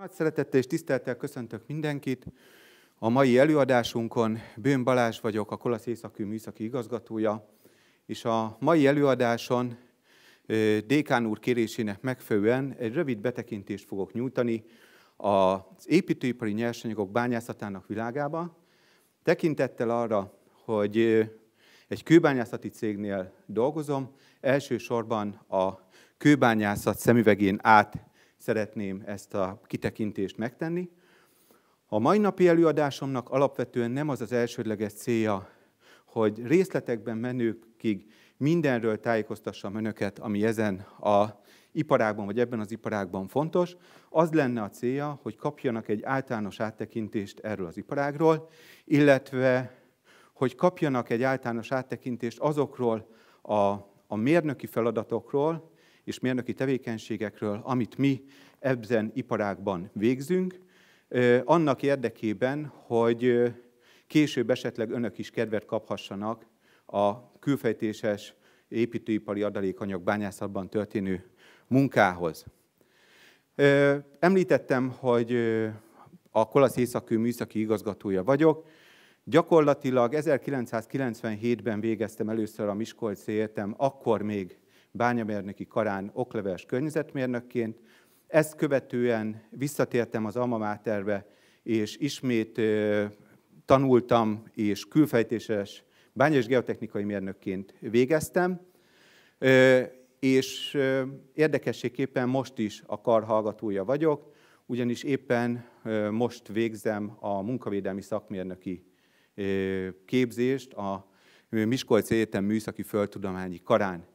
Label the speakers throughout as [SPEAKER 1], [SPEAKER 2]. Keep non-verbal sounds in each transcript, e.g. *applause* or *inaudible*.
[SPEAKER 1] Nagy szeretettel és tisztelettel köszöntök mindenkit. A mai előadásunkon Bőn Balázs vagyok, a Kolasz Északű Műszaki Igazgatója, és a mai előadáson Dékán úr kérésének megfelelően egy rövid betekintést fogok nyújtani az építőipari nyersanyagok bányászatának világába, tekintettel arra, hogy egy kőbányászati cégnél dolgozom, elsősorban a kőbányászat szemüvegén át szeretném ezt a kitekintést megtenni. A mai napi előadásomnak alapvetően nem az az elsődleges célja, hogy részletekben menőkig mindenről tájékoztassam önöket, ami ezen a iparágban, vagy ebben az iparágban fontos. Az lenne a célja, hogy kapjanak egy általános áttekintést erről az iparágról, illetve hogy kapjanak egy általános áttekintést azokról a, a mérnöki feladatokról, és mérnöki tevékenységekről, amit mi ebben iparágban végzünk, annak érdekében, hogy később esetleg önök is kedvet kaphassanak a külfejtéses építőipari adalékanyag bányászatban történő munkához. Említettem, hogy a Kolasz Északű műszaki igazgatója vagyok. Gyakorlatilag 1997-ben végeztem először a Miskolci Egyetem, akkor még bányamérnöki karán okleves környezetmérnökként. Ezt követően visszatértem az alma máterbe, és ismét tanultam, és külfejtéses bányás geotechnikai mérnökként végeztem, és érdekességképpen most is a kar hallgatója vagyok, ugyanis éppen most végzem a munkavédelmi szakmérnöki képzést a Miskolci Egyetem Műszaki Földtudományi Karán.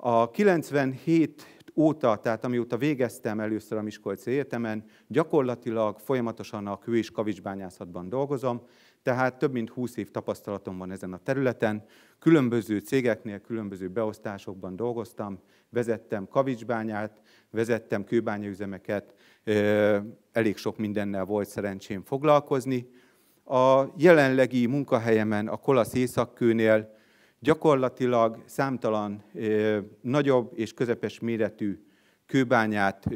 [SPEAKER 1] A 97 óta, tehát amióta végeztem először a Miskolci Egyetemen, gyakorlatilag folyamatosan a kő- és kavicsbányászatban dolgozom, tehát több mint 20 év tapasztalatom van ezen a területen. Különböző cégeknél, különböző beosztásokban dolgoztam, vezettem kavicsbányát, vezettem kőbányaüzemeket, elég sok mindennel volt szerencsém foglalkozni. A jelenlegi munkahelyemen, a Kolasz Északkőnél Gyakorlatilag számtalan nagyobb és közepes méretű kőbányát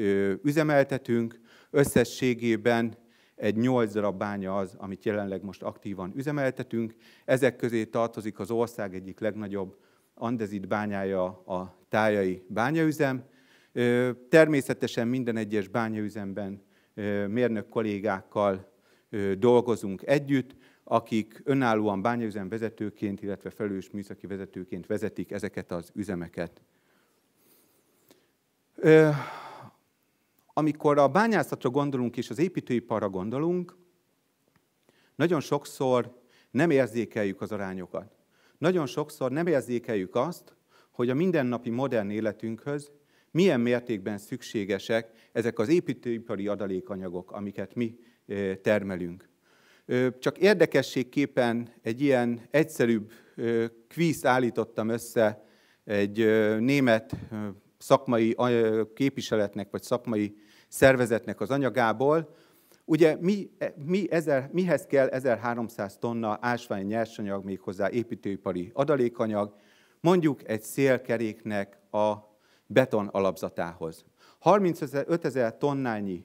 [SPEAKER 1] üzemeltetünk, összességében egy 8 darab bánya az, amit jelenleg most aktívan üzemeltetünk. Ezek közé tartozik az ország egyik legnagyobb andezit bányája a tájai bányaüzem. Természetesen minden egyes bányaüzemben mérnök kollégákkal dolgozunk együtt, akik önállóan bányaüzem vezetőként, illetve felelős műszaki vezetőként vezetik ezeket az üzemeket. Amikor a bányászatra gondolunk és az építőiparra gondolunk, nagyon sokszor nem érzékeljük az arányokat. Nagyon sokszor nem érzékeljük azt, hogy a mindennapi modern életünkhöz milyen mértékben szükségesek ezek az építőipari adalékanyagok, amiket mi termelünk. Csak érdekességképpen egy ilyen egyszerűbb kvízt állítottam össze egy német szakmai képviseletnek vagy szakmai szervezetnek az anyagából. Ugye mi, e, mi ezer, mihez kell 1300 tonna ásványi nyersanyag, méghozzá építőipari adalékanyag, mondjuk egy szélkeréknek a beton alapzatához. 35 ezer tonnányi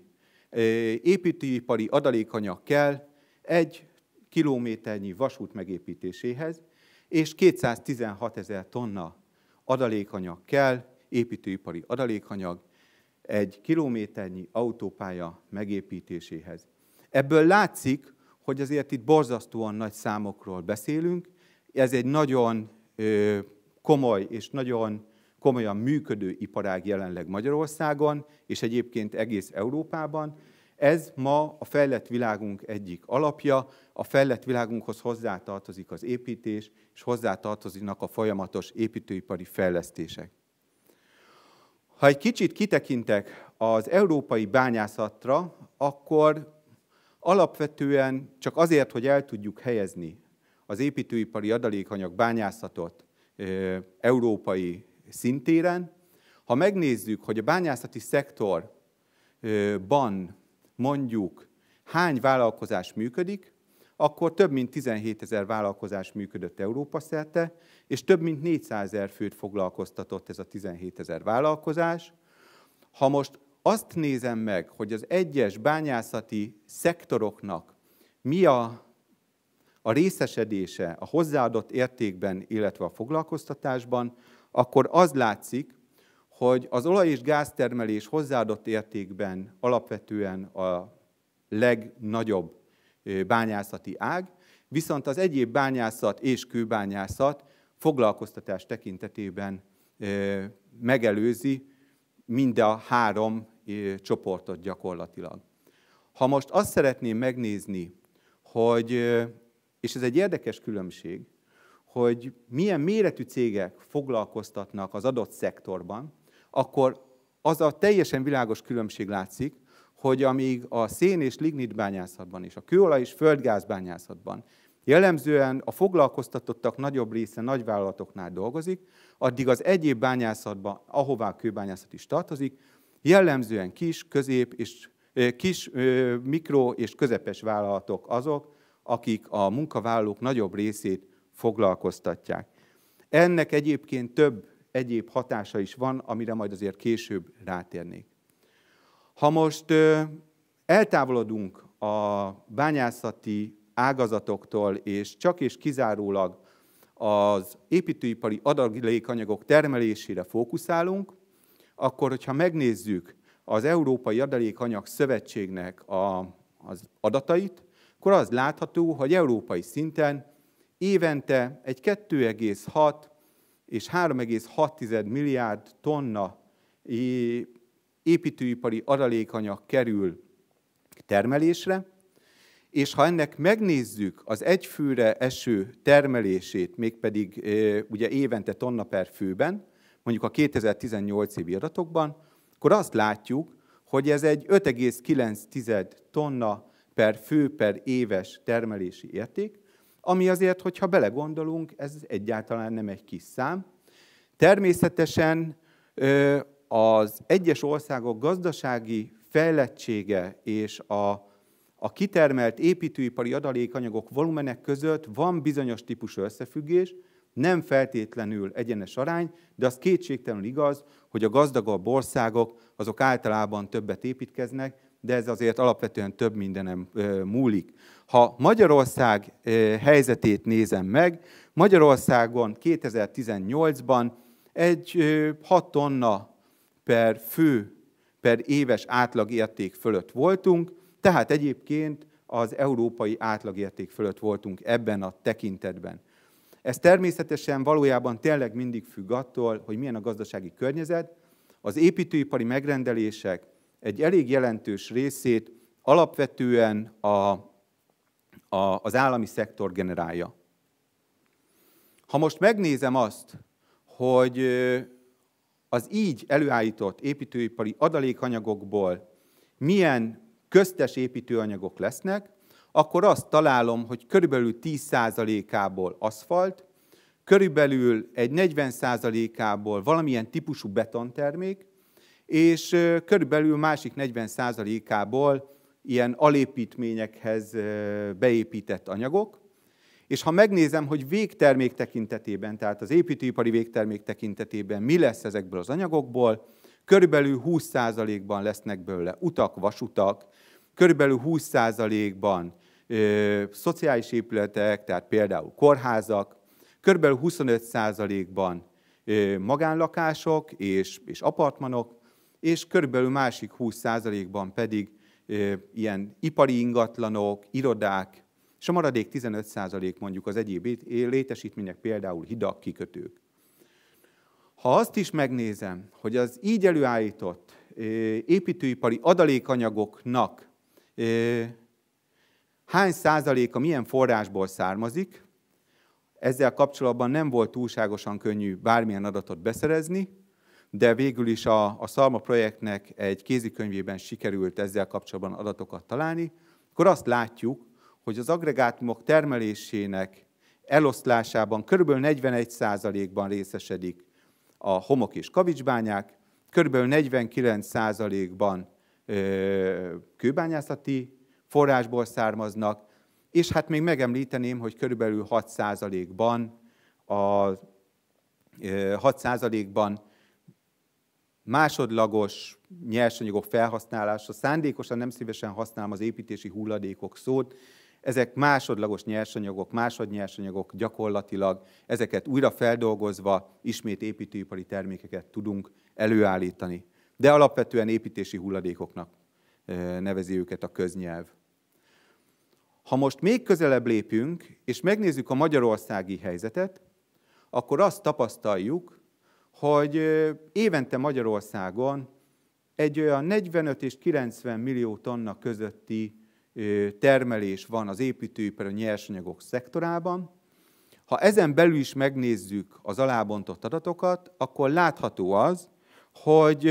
[SPEAKER 1] építőipari adalékanyag kell egy kilométernyi vasút megépítéséhez, és 216 ezer tonna adalékanyag kell, építőipari adalékanyag egy kilométernyi autópálya megépítéséhez. Ebből látszik, hogy azért itt borzasztóan nagy számokról beszélünk, ez egy nagyon komoly és nagyon komolyan működő iparág jelenleg Magyarországon, és egyébként egész Európában, ez ma a fejlett világunk egyik alapja, a fejlett világunkhoz hozzátartozik az építés, és hozzátartoznak a folyamatos építőipari fejlesztések. Ha egy kicsit kitekintek az európai bányászatra, akkor alapvetően csak azért, hogy el tudjuk helyezni az építőipari adalékanyag bányászatot európai szintéren, ha megnézzük, hogy a bányászati szektorban mondjuk hány vállalkozás működik, akkor több mint 17 ezer vállalkozás működött Európa szerte, és több mint 400 ezer főt foglalkoztatott ez a 17 ezer vállalkozás. Ha most azt nézem meg, hogy az egyes bányászati szektoroknak mi a, a részesedése a hozzáadott értékben, illetve a foglalkoztatásban, akkor az látszik, hogy az olaj- és gáztermelés hozzáadott értékben alapvetően a legnagyobb bányászati ág, viszont az egyéb bányászat és kőbányászat foglalkoztatás tekintetében megelőzi mind a három csoportot gyakorlatilag. Ha most azt szeretném megnézni, hogy, és ez egy érdekes különbség, hogy milyen méretű cégek foglalkoztatnak az adott szektorban, akkor az a teljesen világos különbség látszik, hogy amíg a szén és lignitbányászatban és a kőolaj és földgázbányászatban jellemzően a foglalkoztatottak nagyobb része nagyvállalatoknál dolgozik, addig az egyéb bányászatban, ahová a kőbányászat is tartozik, jellemzően kis, közép és kis, mikro és közepes vállalatok azok, akik a munkavállalók nagyobb részét foglalkoztatják. Ennek egyébként több egyéb hatása is van, amire majd azért később rátérnék. Ha most eltávolodunk a bányászati ágazatoktól, és csak és kizárólag az építőipari adalékanyagok termelésére fókuszálunk, akkor, hogyha megnézzük az Európai Adalékanyag Szövetségnek a, az adatait, akkor az látható, hogy európai szinten évente egy és 3,6 milliárd tonna építőipari adalékanyag kerül termelésre, és ha ennek megnézzük az egyfőre eső termelését, mégpedig ugye évente tonna per főben, mondjuk a 2018 évi adatokban, akkor azt látjuk, hogy ez egy 5,9 tonna per fő per éves termelési érték, ami azért, hogyha belegondolunk, ez egyáltalán nem egy kis szám. Természetesen az egyes országok gazdasági fejlettsége és a, a kitermelt építőipari adalékanyagok volumenek között van bizonyos típusú összefüggés, nem feltétlenül egyenes arány, de az kétségtelenül igaz, hogy a gazdagabb országok azok általában többet építkeznek, de ez azért alapvetően több mindenem múlik. Ha Magyarország helyzetét nézem meg, Magyarországon 2018-ban egy 6 tonna per fő per éves átlagérték fölött voltunk, tehát egyébként az európai átlagérték fölött voltunk ebben a tekintetben. Ez természetesen valójában tényleg mindig függ attól, hogy milyen a gazdasági környezet. Az építőipari megrendelések egy elég jelentős részét alapvetően a a, az állami szektor generálja. Ha most megnézem azt, hogy az így előállított építőipari adalékanyagokból milyen köztes építőanyagok lesznek, akkor azt találom, hogy körülbelül 10%-ából aszfalt, körülbelül egy 40%-ából valamilyen típusú betontermék, és körülbelül másik 40%-ából ilyen alépítményekhez beépített anyagok, és ha megnézem, hogy végtermék tekintetében, tehát az építőipari végtermék tekintetében mi lesz ezekből az anyagokból, körülbelül 20%-ban lesznek belőle utak, vasutak, körülbelül 20%-ban ö, szociális épületek, tehát például kórházak, körülbelül 25%-ban ö, magánlakások és, és apartmanok, és körülbelül másik 20%-ban pedig ilyen ipari ingatlanok, irodák, és a maradék 15% mondjuk az egyéb létesítmények, például hidak, kikötők. Ha azt is megnézem, hogy az így előállított építőipari adalékanyagoknak hány százaléka milyen forrásból származik, ezzel kapcsolatban nem volt túlságosan könnyű bármilyen adatot beszerezni, de végül is a, a Szalma projektnek egy kézikönyvében sikerült ezzel kapcsolatban adatokat találni, akkor azt látjuk, hogy az agregátumok termelésének eloszlásában kb. 41%-ban részesedik a homok és kavicsbányák, kb. 49%-ban kőbányászati forrásból származnak, és hát még megemlíteném, hogy körülbelül 6%-ban a 6%-ban másodlagos nyersanyagok felhasználása, szándékosan nem szívesen használom az építési hulladékok szót, ezek másodlagos nyersanyagok, másodnyersanyagok gyakorlatilag, ezeket újra feldolgozva ismét építőipari termékeket tudunk előállítani. De alapvetően építési hulladékoknak eh, nevezi őket a köznyelv. Ha most még közelebb lépünk, és megnézzük a magyarországi helyzetet, akkor azt tapasztaljuk, hogy évente Magyarországon egy olyan 45 és 90 millió tonna közötti termelés van az építőipar a nyersanyagok szektorában. Ha ezen belül is megnézzük az alábontott adatokat, akkor látható az, hogy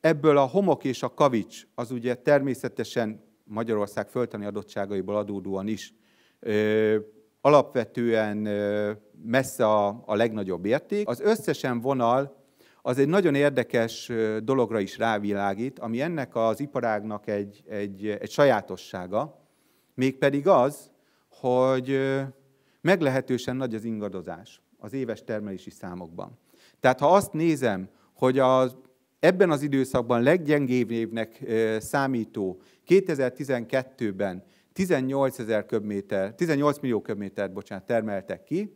[SPEAKER 1] ebből a homok és a kavics, az ugye természetesen Magyarország föltani adottságaiból adódóan is alapvetően messze a, a legnagyobb érték. Az összesen vonal az egy nagyon érdekes dologra is rávilágít, ami ennek az iparágnak egy, egy, egy sajátossága, mégpedig az, hogy meglehetősen nagy az ingadozás az éves termelési számokban. Tehát ha azt nézem, hogy az ebben az időszakban leggyengébb évnek számító 2012-ben 18, köbméter, 18 millió köbmétert bocsánat, termeltek ki,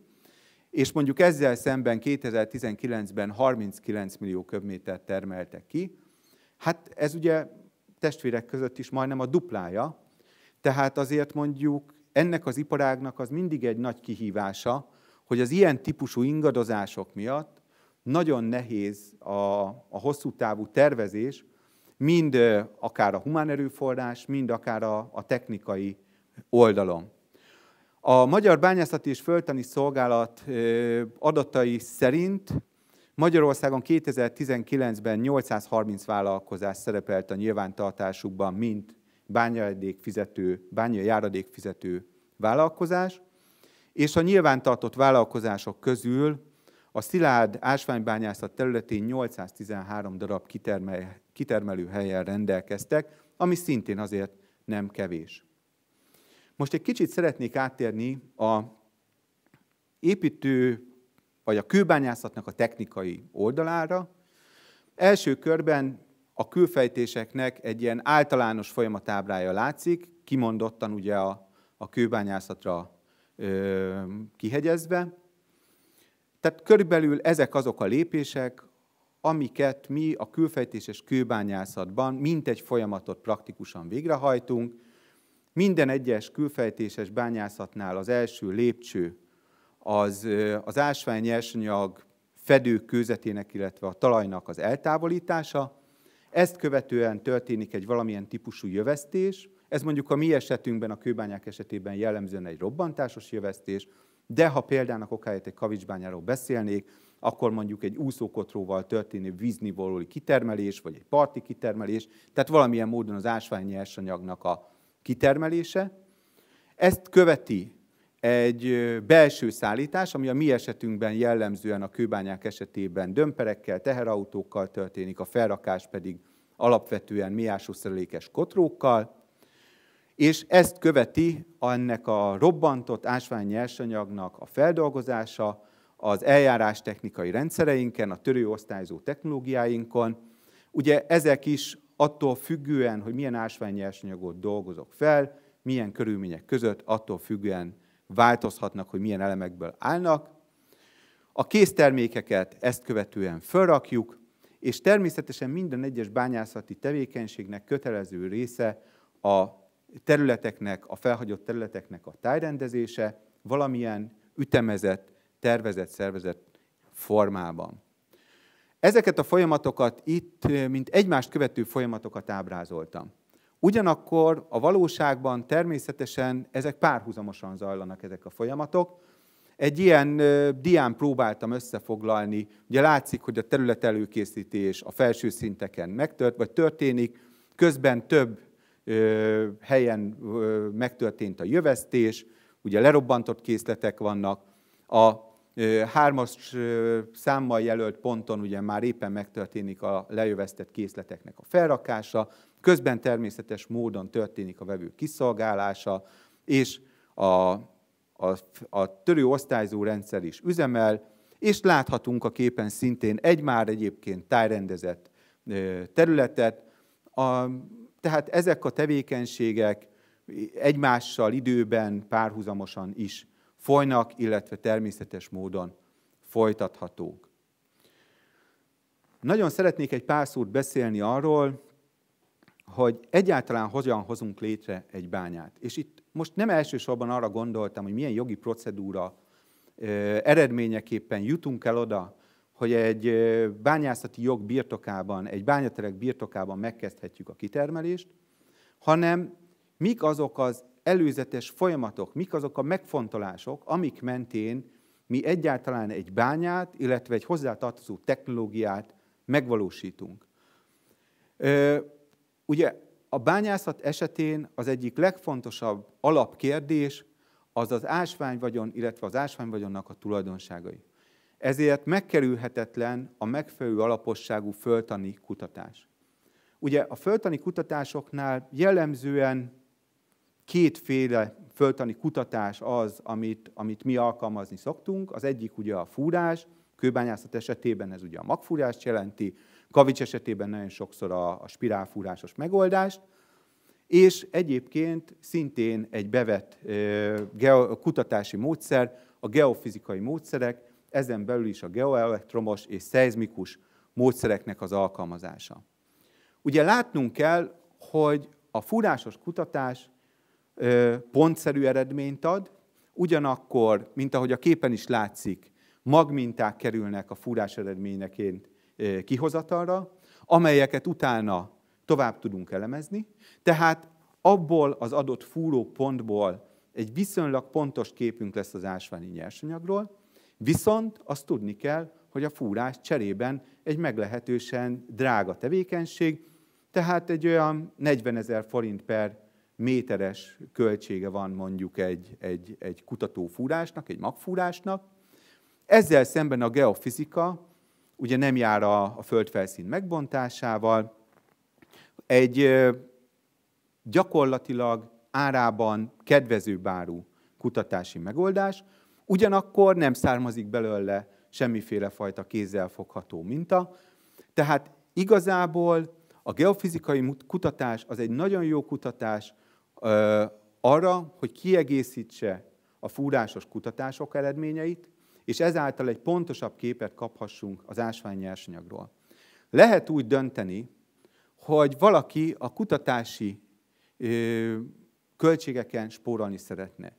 [SPEAKER 1] és mondjuk ezzel szemben 2019-ben 39 millió köbmétert termeltek ki. Hát ez ugye testvérek között is majdnem a duplája, tehát azért mondjuk ennek az iparágnak az mindig egy nagy kihívása, hogy az ilyen típusú ingadozások miatt nagyon nehéz a, a hosszú távú tervezés, mind akár a humán erőforrás, mind akár a, a technikai oldalon. A Magyar Bányászati és Föltani Szolgálat adatai szerint Magyarországon 2019-ben 830 vállalkozás szerepelt a nyilvántartásukban, mint bányajáradékfizető, fizető vállalkozás, és a nyilvántartott vállalkozások közül a szilárd ásványbányászat területén 813 darab kitermel, kitermelő helyen rendelkeztek, ami szintén azért nem kevés. Most egy kicsit szeretnék áttérni a építő vagy a kőbányászatnak a technikai oldalára. Első körben a külfejtéseknek egy ilyen általános folyamatábrája látszik, kimondottan ugye a, a kőbányászatra ö, kihegyezve. Tehát körülbelül ezek azok a lépések, amiket mi a külfejtéses kőbányászatban mintegy folyamatot praktikusan végrehajtunk. Minden egyes külfejtéses bányászatnál az első lépcső az, az ásványi nyersanyag fedők kőzetének, illetve a talajnak az eltávolítása. Ezt követően történik egy valamilyen típusú jövesztés, ez mondjuk a mi esetünkben, a kőbányák esetében jellemzően egy robbantásos jövesztés, de ha példának okáért egy kavicsbányáról beszélnék, akkor mondjuk egy úszókotróval történő víznivolói kitermelés, vagy egy parti kitermelés, tehát valamilyen módon az ásvány nyersanyagnak a kitermelése. Ezt követi egy belső szállítás, ami a mi esetünkben jellemzően a kőbányák esetében dömperekkel, teherautókkal történik, a felrakás pedig alapvetően miásószerelékes kotrókkal, és ezt követi ennek a robbantott ásványi nyersanyagnak a feldolgozása, az eljárás technikai rendszereinken, a törőosztályzó technológiáinkon. Ugye ezek is attól függően, hogy milyen ásványnyersanyagot dolgozok fel, milyen körülmények között, attól függően változhatnak, hogy milyen elemekből állnak. A késztermékeket ezt követően felrakjuk, és természetesen minden egyes bányászati tevékenységnek kötelező része a területeknek, a felhagyott területeknek a tájrendezése, valamilyen ütemezett tervezett szervezet formában. Ezeket a folyamatokat itt, mint egymást követő folyamatokat ábrázoltam. Ugyanakkor a valóságban természetesen ezek párhuzamosan zajlanak ezek a folyamatok. Egy ilyen dián próbáltam összefoglalni, ugye látszik, hogy a terület előkészítés a felső szinteken megtört, vagy történik, közben több ö, helyen ö, megtörtént a jövesztés, ugye lerobbantott készletek vannak, a hármas számmal jelölt ponton ugye már éppen megtörténik a lejövesztett készleteknek a felrakása, közben természetes módon történik a vevő kiszolgálása, és a, a, a törő osztályzó rendszer is üzemel, és láthatunk a képen szintén egy már egyébként tájrendezett területet. A, tehát ezek a tevékenységek egymással időben párhuzamosan is folynak, illetve természetes módon folytathatók. Nagyon szeretnék egy pár szót beszélni arról, hogy egyáltalán hogyan hozunk létre egy bányát. És itt most nem elsősorban arra gondoltam, hogy milyen jogi procedúra eredményeképpen jutunk el oda, hogy egy bányászati jog birtokában, egy bányaterek birtokában megkezdhetjük a kitermelést, hanem mik azok az előzetes folyamatok, mik azok a megfontolások, amik mentén mi egyáltalán egy bányát, illetve egy hozzátartozó technológiát megvalósítunk. Ugye a bányászat esetén az egyik legfontosabb alapkérdés az az ásványvagyon, illetve az ásványvagyonnak a tulajdonságai. Ezért megkerülhetetlen a megfelelő alaposságú föltani kutatás. Ugye a föltani kutatásoknál jellemzően kétféle föltani kutatás az, amit, amit mi alkalmazni szoktunk. Az egyik ugye a fúrás, kőbányászat esetében ez ugye a magfúrást jelenti, kavics esetében nagyon sokszor a, a spirálfúrásos megoldást, és egyébként szintén egy bevett geo, kutatási módszer, a geofizikai módszerek, ezen belül is a geoelektromos és szeizmikus módszereknek az alkalmazása. Ugye látnunk kell, hogy a fúrásos kutatás pontszerű eredményt ad, ugyanakkor, mint ahogy a képen is látszik, magminták kerülnek a fúrás eredményeként kihozatalra, amelyeket utána tovább tudunk elemezni, tehát abból az adott fúró pontból egy viszonylag pontos képünk lesz az ásványi nyersanyagról, viszont azt tudni kell, hogy a fúrás cserében egy meglehetősen drága tevékenység, tehát egy olyan 40 ezer forint per méteres költsége van mondjuk egy, egy, egy kutatófúrásnak, egy magfúrásnak. Ezzel szemben a geofizika ugye nem jár a, a földfelszín megbontásával, egy gyakorlatilag árában kedvező báru kutatási megoldás, ugyanakkor nem származik belőle semmiféle fajta kézzelfogható minta. Tehát igazából a geofizikai kutatás az egy nagyon jó kutatás, arra, hogy kiegészítse a fúrásos kutatások eredményeit, és ezáltal egy pontosabb képet kaphassunk az ásvány nyersanyagról. Lehet úgy dönteni, hogy valaki a kutatási költségeken spórolni szeretne.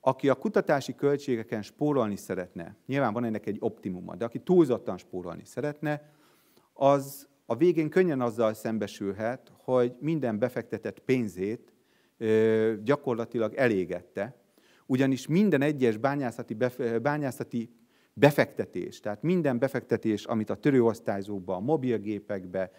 [SPEAKER 1] Aki a kutatási költségeken spórolni szeretne, nyilván van ennek egy optimuma, de aki túlzottan spórolni szeretne, az a végén könnyen azzal szembesülhet, hogy minden befektetett pénzét gyakorlatilag elégette, ugyanis minden egyes bányászati, befe, bányászati befektetés, tehát minden befektetés, amit a törőosztályzókba, a mobilgépekbe,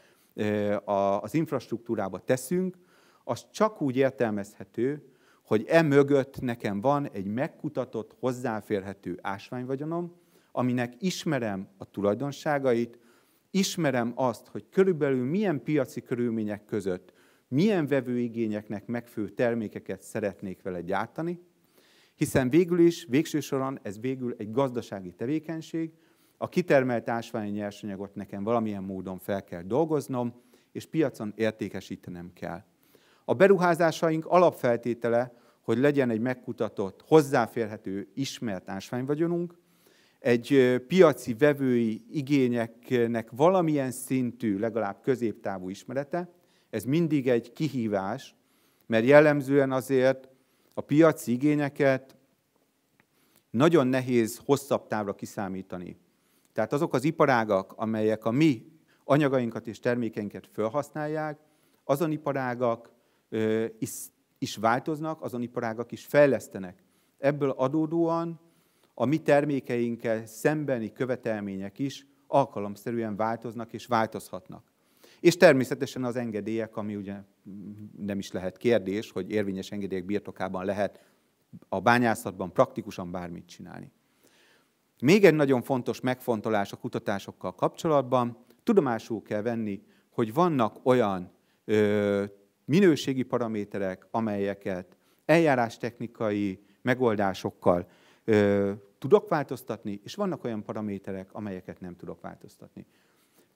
[SPEAKER 1] az infrastruktúrába teszünk, az csak úgy értelmezhető, hogy e mögött nekem van egy megkutatott, hozzáférhető ásványvagyonom, aminek ismerem a tulajdonságait, ismerem azt, hogy körülbelül milyen piaci körülmények között milyen vevőigényeknek megfő termékeket szeretnék vele gyártani, hiszen végül is, végső soron ez végül egy gazdasági tevékenység, a kitermelt ásványi nyersanyagot nekem valamilyen módon fel kell dolgoznom, és piacon értékesítenem kell. A beruházásaink alapfeltétele, hogy legyen egy megkutatott, hozzáférhető, ismert ásványvagyonunk, egy piaci vevői igényeknek valamilyen szintű, legalább középtávú ismerete, ez mindig egy kihívás, mert jellemzően azért a piaci igényeket nagyon nehéz hosszabb távra kiszámítani. Tehát azok az iparágak, amelyek a mi anyagainkat és termékeinket felhasználják, azon iparágak is, is változnak, azon iparágak is fejlesztenek. Ebből adódóan a mi termékeinkkel szembeni követelmények is alkalomszerűen változnak és változhatnak. És természetesen az engedélyek, ami ugye nem is lehet kérdés, hogy érvényes engedélyek birtokában lehet a bányászatban praktikusan bármit csinálni. Még egy nagyon fontos megfontolás a kutatásokkal kapcsolatban, tudomásul kell venni, hogy vannak olyan ö, minőségi paraméterek, amelyeket eljárástechnikai megoldásokkal ö, tudok változtatni, és vannak olyan paraméterek, amelyeket nem tudok változtatni.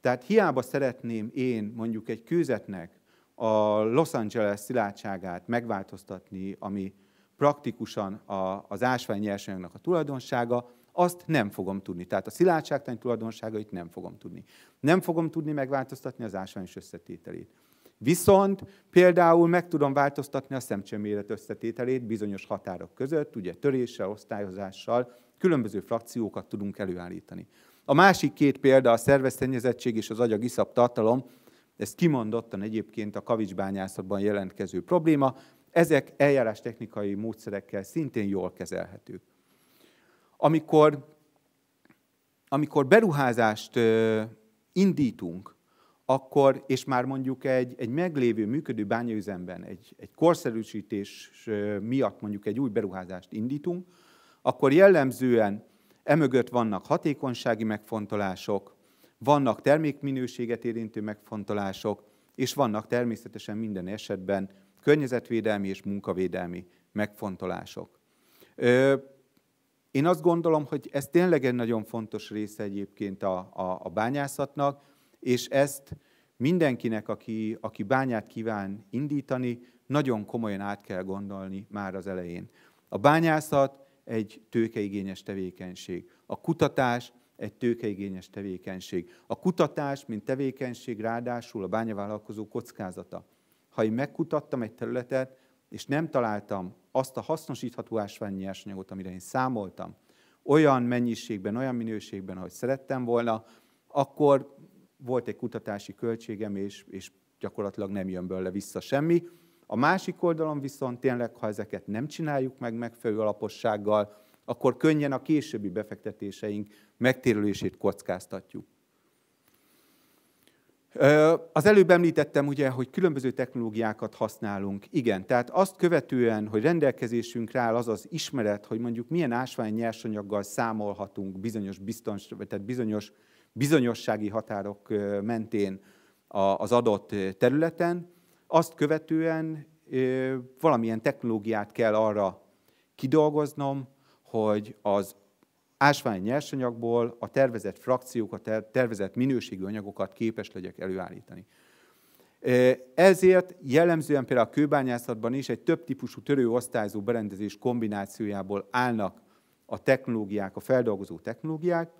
[SPEAKER 1] Tehát hiába szeretném én mondjuk egy kőzetnek a Los Angeles szilárdságát megváltoztatni, ami praktikusan a, az ásvány nyersanyagnak a tulajdonsága, azt nem fogom tudni. Tehát a szilárdságtani tulajdonságait nem fogom tudni. Nem fogom tudni megváltoztatni az ásványos összetételét. Viszont például meg tudom változtatni a szemcseméret összetételét bizonyos határok között, ugye töréssel, osztályozással, különböző frakciókat tudunk előállítani. A másik két példa, a szervezszennyezettség és az agyagiszap tartalom, ez kimondottan egyébként a kavicsbányászatban jelentkező probléma, ezek eljárástechnikai módszerekkel szintén jól kezelhetők. Amikor, amikor beruházást indítunk, akkor, és már mondjuk egy, egy meglévő működő bányaüzemben, egy, egy korszerűsítés miatt mondjuk egy új beruházást indítunk, akkor jellemzően Emögött vannak hatékonysági megfontolások, vannak termékminőséget érintő megfontolások, és vannak természetesen minden esetben környezetvédelmi és munkavédelmi megfontolások. Én azt gondolom, hogy ez tényleg egy nagyon fontos része egyébként a, a, a bányászatnak, és ezt mindenkinek, aki, aki bányát kíván indítani, nagyon komolyan át kell gondolni már az elején. A bányászat egy tőkeigényes tevékenység. A kutatás egy tőkeigényes tevékenység. A kutatás, mint tevékenység ráadásul a bányavállalkozó kockázata. Ha én megkutattam egy területet, és nem találtam azt a hasznosítható ásványi nyersanyagot, amire én számoltam, olyan mennyiségben, olyan minőségben, ahogy szerettem volna, akkor volt egy kutatási költségem, és, és gyakorlatilag nem jön bőle vissza semmi. A másik oldalon viszont tényleg, ha ezeket nem csináljuk meg megfelelő alapossággal, akkor könnyen a későbbi befektetéseink megtérülését kockáztatjuk. Az előbb említettem ugye, hogy különböző technológiákat használunk. Igen, tehát azt követően, hogy rendelkezésünkre áll az az ismeret, hogy mondjuk milyen ásvány nyersanyaggal számolhatunk bizonyos, biztons, tehát bizonyos bizonyossági határok mentén az adott területen, azt követően valamilyen technológiát kell arra kidolgoznom, hogy az ásványi nyersanyagból a tervezett frakciók, a tervezett minőségű anyagokat képes legyek előállítani. Ezért jellemzően például a kőbányászatban is egy több típusú törőosztályzó berendezés kombinációjából állnak a technológiák, a feldolgozó technológiák,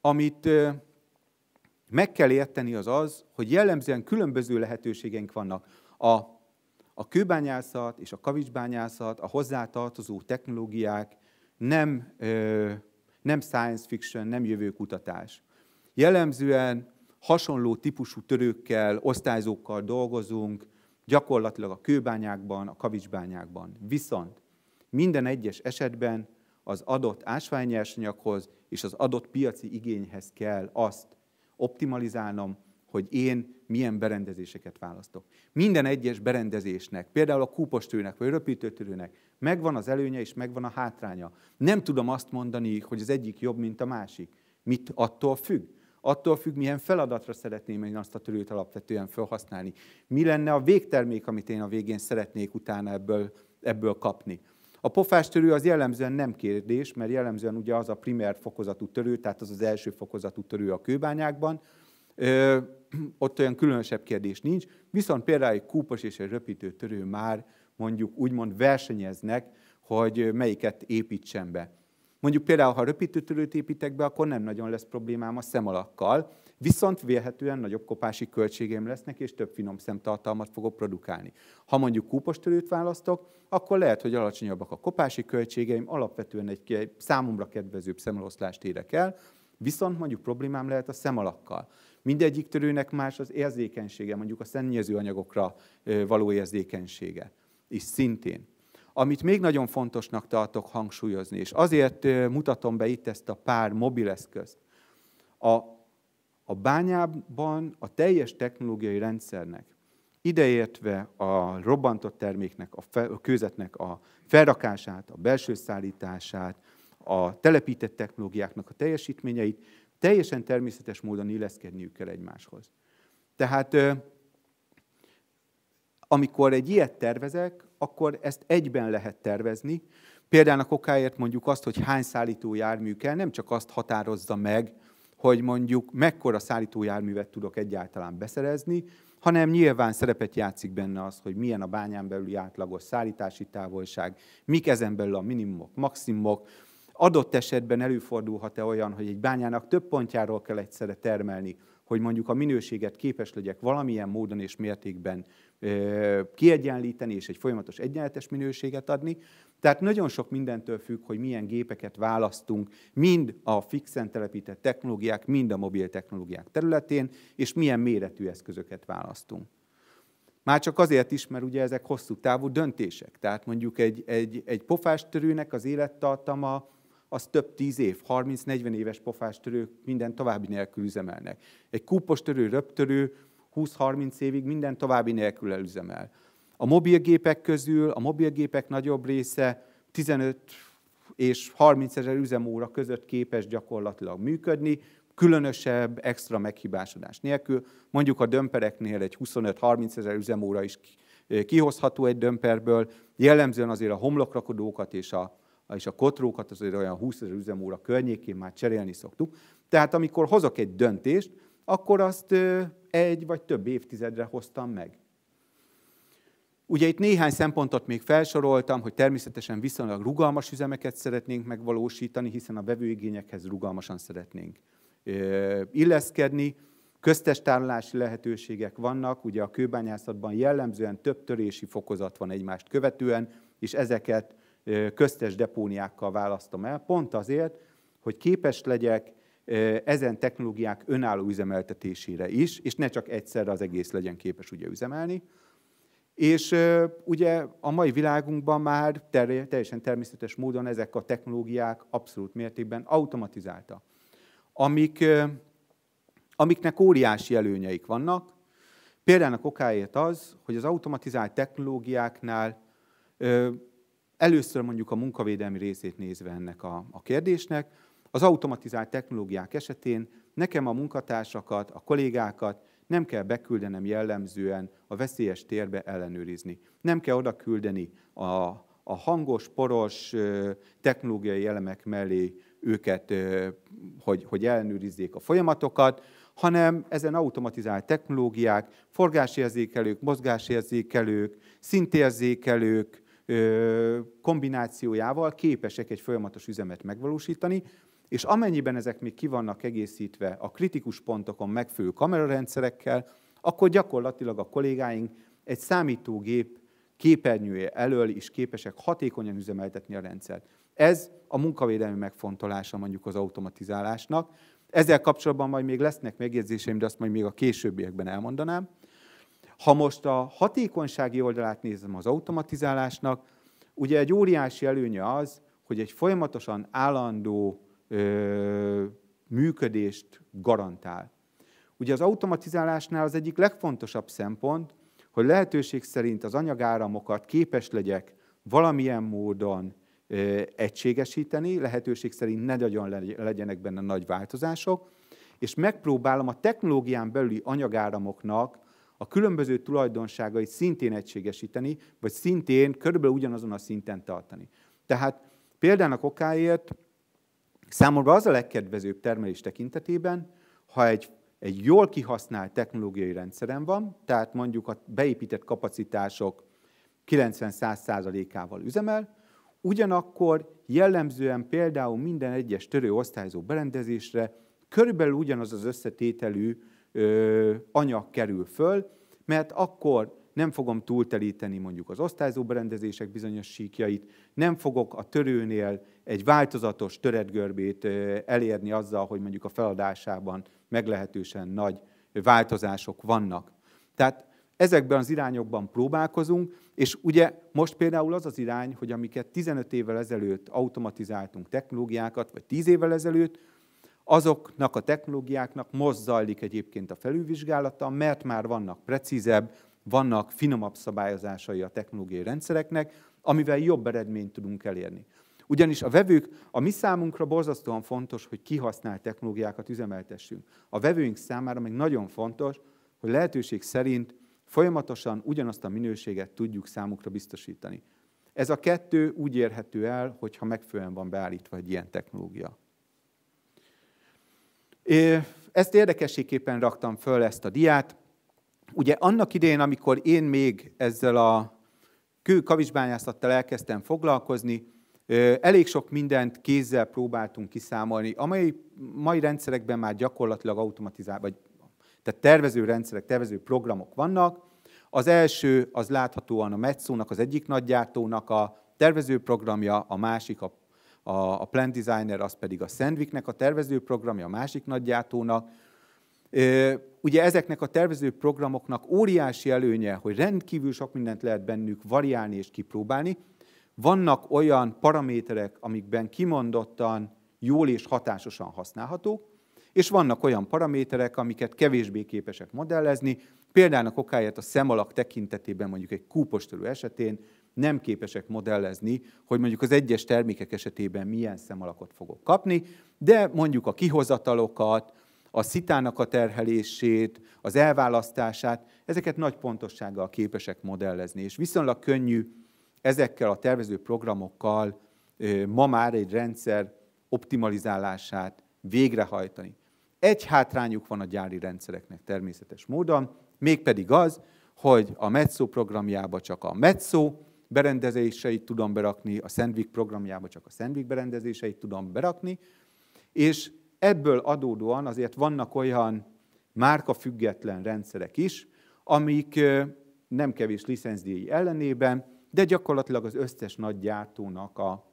[SPEAKER 1] amit meg kell érteni az az, hogy jellemzően különböző lehetőségeink vannak. A, a kőbányászat és a kavicsbányászat, a hozzátartozó technológiák nem, ö, nem science fiction, nem jövőkutatás. Jellemzően hasonló típusú törőkkel, osztályzókkal dolgozunk, gyakorlatilag a kőbányákban, a kavicsbányákban. Viszont minden egyes esetben az adott ásványnyersanyaghoz és az adott piaci igényhez kell azt optimalizálnom, hogy én milyen berendezéseket választok. Minden egyes berendezésnek, például a kúpostőnek vagy röpítőtörőnek megvan az előnye és megvan a hátránya. Nem tudom azt mondani, hogy az egyik jobb, mint a másik. Mit attól függ? Attól függ, milyen feladatra szeretném én azt a törőt alapvetően felhasználni. Mi lenne a végtermék, amit én a végén szeretnék utána ebből, ebből kapni. A pofás törő az jellemzően nem kérdés, mert jellemzően ugye az a primer fokozatú törő, tehát az az első fokozatú törő a kőbányákban, Ö, *clears throat* ott olyan különösebb kérdés nincs, viszont például egy kúpos és egy röpítő törő már mondjuk úgymond versenyeznek, hogy melyiket építsen be. Mondjuk például, ha röpítőtörőt építek be, akkor nem nagyon lesz problémám a szemalakkal, Viszont vélhetően nagyobb kopási költségém lesznek, és több finom szemtartalmat fogok produkálni. Ha mondjuk kúpostörőt választok, akkor lehet, hogy alacsonyabbak a kopási költségeim, alapvetően egy, egy számomra kedvezőbb szemeloszlást érek el, viszont mondjuk problémám lehet a szemalakkal. Mindegyik törőnek más az érzékenysége, mondjuk a szennyező anyagokra való érzékenysége is szintén. Amit még nagyon fontosnak tartok hangsúlyozni, és azért mutatom be itt ezt a pár mobileszközt, a a bányában a teljes technológiai rendszernek, ideértve a robbantott terméknek, a, fel, a kőzetnek a felrakását, a belső szállítását, a telepített technológiáknak a teljesítményeit, teljesen természetes módon illeszkedniük kell egymáshoz. Tehát amikor egy ilyet tervezek, akkor ezt egyben lehet tervezni. Például a kokáért mondjuk azt, hogy hány szállító jármű kell, nem csak azt határozza meg hogy mondjuk mekkora szállítójárművet tudok egyáltalán beszerezni, hanem nyilván szerepet játszik benne az, hogy milyen a bányán belüli átlagos szállítási távolság, mik ezen belül a minimumok, maximumok, adott esetben előfordulhat-e olyan, hogy egy bányának több pontjáról kell egyszerre termelni, hogy mondjuk a minőséget képes legyek valamilyen módon és mértékben kiegyenlíteni, és egy folyamatos egyenletes minőséget adni. Tehát nagyon sok mindentől függ, hogy milyen gépeket választunk, mind a fixen telepített technológiák, mind a mobil technológiák területén, és milyen méretű eszközöket választunk. Már csak azért is, mert ugye ezek hosszú távú döntések. Tehát mondjuk egy, egy, egy pofástörőnek az élettartama az több tíz év, 30-40 éves pofástörők minden további nélkül üzemelnek. Egy kúpostörő, röptörő 20-30 évig minden további nélkül elüzemel. A mobilgépek közül, a mobilgépek nagyobb része 15 és 30 ezer üzemóra között képes gyakorlatilag működni, különösebb, extra meghibásodás nélkül. Mondjuk a dömpereknél egy 25-30 ezer üzemóra is eh, kihozható egy dömperből. Jellemzően azért a homlokrakodókat és a, és a kotrókat azért olyan 20 ezer üzemóra környékén már cserélni szoktuk. Tehát amikor hozok egy döntést, akkor azt eh, egy vagy több évtizedre hoztam meg. Ugye itt néhány szempontot még felsoroltam, hogy természetesen viszonylag rugalmas üzemeket szeretnénk megvalósítani, hiszen a vevőigényekhez rugalmasan szeretnénk illeszkedni. Köztes tárolási lehetőségek vannak, ugye a kőbányászatban jellemzően több törési fokozat van egymást követően, és ezeket köztes depóniákkal választom el, pont azért, hogy képes legyek ezen technológiák önálló üzemeltetésére is, és ne csak egyszerre az egész legyen képes ugye üzemelni, és ugye a mai világunkban már teljesen természetes módon ezek a technológiák abszolút mértékben automatizálta, amik, amiknek óriási előnyeik vannak. Példának okáért az, hogy az automatizált technológiáknál először mondjuk a munkavédelmi részét nézve ennek a, a kérdésnek, az automatizált technológiák esetén nekem a munkatársakat, a kollégákat nem kell beküldenem jellemzően a veszélyes térbe ellenőrizni. Nem kell oda küldeni a, a hangos, poros technológiai elemek mellé őket, hogy, hogy ellenőrizzék a folyamatokat, hanem ezen automatizált technológiák, forgásérzékelők, mozgásérzékelők, szintérzékelők kombinációjával képesek egy folyamatos üzemet megvalósítani, és amennyiben ezek még ki vannak egészítve a kritikus pontokon megfő kamerarendszerekkel, akkor gyakorlatilag a kollégáink egy számítógép képernyője elől is képesek hatékonyan üzemeltetni a rendszert. Ez a munkavédelmi megfontolása mondjuk az automatizálásnak. Ezzel kapcsolatban majd még lesznek megjegyzéseim, de azt majd még a későbbiekben elmondanám. Ha most a hatékonysági oldalát nézem az automatizálásnak, ugye egy óriási előnye az, hogy egy folyamatosan állandó működést garantál. Ugye az automatizálásnál az egyik legfontosabb szempont, hogy lehetőség szerint az anyagáramokat képes legyek valamilyen módon egységesíteni, lehetőség szerint ne nagyon legyenek benne nagy változások, és megpróbálom a technológián belüli anyagáramoknak a különböző tulajdonságait szintén egységesíteni, vagy szintén körülbelül ugyanazon a szinten tartani. Tehát példának okáért Számomra az a legkedvezőbb termelés tekintetében, ha egy, egy jól kihasznált technológiai rendszerem van, tehát mondjuk a beépített kapacitások 90-100%-ával üzemel, ugyanakkor jellemzően például minden egyes törő osztályzó berendezésre körülbelül ugyanaz az összetételű ö, anyag kerül föl, mert akkor nem fogom túltelíteni mondjuk az osztályzó berendezések bizonyos síkjait, nem fogok a törőnél egy változatos töretgörbét elérni azzal, hogy mondjuk a feladásában meglehetősen nagy változások vannak. Tehát ezekben az irányokban próbálkozunk, és ugye most például az az irány, hogy amiket 15 évvel ezelőtt automatizáltunk technológiákat, vagy 10 évvel ezelőtt, azoknak a technológiáknak most zajlik egyébként a felülvizsgálata, mert már vannak precízebb, vannak finomabb szabályozásai a technológiai rendszereknek, amivel jobb eredményt tudunk elérni. Ugyanis a vevők, a mi számunkra borzasztóan fontos, hogy kihasznált technológiákat üzemeltessünk. A vevőink számára még nagyon fontos, hogy lehetőség szerint folyamatosan ugyanazt a minőséget tudjuk számukra biztosítani. Ez a kettő úgy érhető el, hogyha megfelelően van beállítva egy ilyen technológia. Ezt érdekességképpen raktam föl ezt a diát. Ugye annak idején, amikor én még ezzel a kőkavicsbányászattal elkezdtem foglalkozni, elég sok mindent kézzel próbáltunk kiszámolni, amely mai rendszerekben már gyakorlatilag automatizál, vagy tehát tervező rendszerek, tervező programok vannak. Az első, az láthatóan a Metszónak, az egyik nagygyártónak a tervező programja, a másik a, a, a Plan Designer, az pedig a Sandviknek a tervező programja, a másik nagygyártónak. Ugye ezeknek a tervező programoknak óriási előnye, hogy rendkívül sok mindent lehet bennük variálni és kipróbálni. Vannak olyan paraméterek, amikben kimondottan jól és hatásosan használhatók, és vannak olyan paraméterek, amiket kevésbé képesek modellezni, Például a kokáját a szemalak tekintetében mondjuk egy kúpostörő esetén nem képesek modellezni, hogy mondjuk az egyes termékek esetében milyen szemalakot fogok kapni, de mondjuk a kihozatalokat, a szitának a terhelését, az elválasztását, ezeket nagy pontossággal képesek modellezni. És viszonylag könnyű ezekkel a tervező programokkal ma már egy rendszer optimalizálását végrehajtani. Egy hátrányuk van a gyári rendszereknek természetes módon, mégpedig az, hogy a Metszó programjába csak a Metszó berendezéseit tudom berakni, a Szentvik programjába csak a Szentvik berendezéseit tudom berakni, és Ebből adódóan azért vannak olyan márka független rendszerek is, amik nem kevés licenszdíj ellenében, de gyakorlatilag az összes nagy gyártónak a,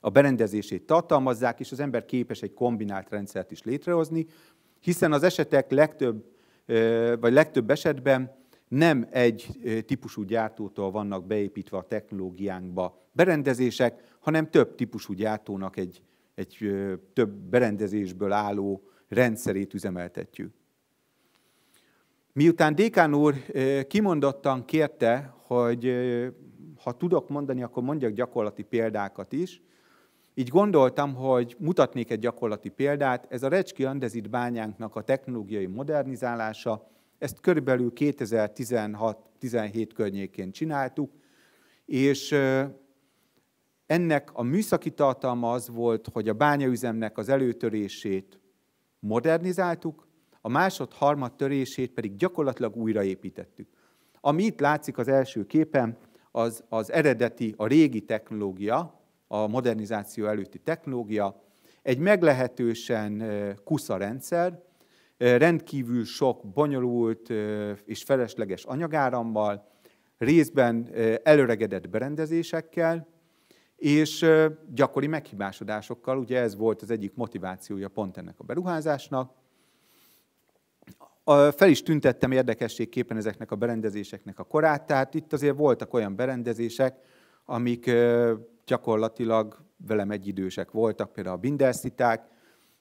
[SPEAKER 1] a berendezését tartalmazzák, és az ember képes egy kombinált rendszert is létrehozni, hiszen az esetek legtöbb, vagy legtöbb esetben nem egy típusú gyártótól vannak beépítve a technológiánkba berendezések, hanem több típusú gyártónak egy egy több berendezésből álló rendszerét üzemeltetjük. Miután Dékán úr kimondottan kérte, hogy ha tudok mondani, akkor mondjak gyakorlati példákat is, így gondoltam, hogy mutatnék egy gyakorlati példát. Ez a Recski Andezit bányánknak a technológiai modernizálása. Ezt körülbelül 2016-17 környékén csináltuk, és ennek a műszaki tartalma az volt, hogy a bányaüzemnek az előtörését modernizáltuk, a másod-harmad törését pedig gyakorlatilag újraépítettük. Ami itt látszik az első képen, az, az eredeti, a régi technológia, a modernizáció előtti technológia, egy meglehetősen kusza rendszer, rendkívül sok bonyolult és felesleges anyagárammal, részben előregedett berendezésekkel, és gyakori meghibásodásokkal, ugye ez volt az egyik motivációja pont ennek a beruházásnak. Fel is tüntettem érdekességképpen ezeknek a berendezéseknek a korát, tehát itt azért voltak olyan berendezések, amik gyakorlatilag velem egyidősek voltak, például a bindersziták,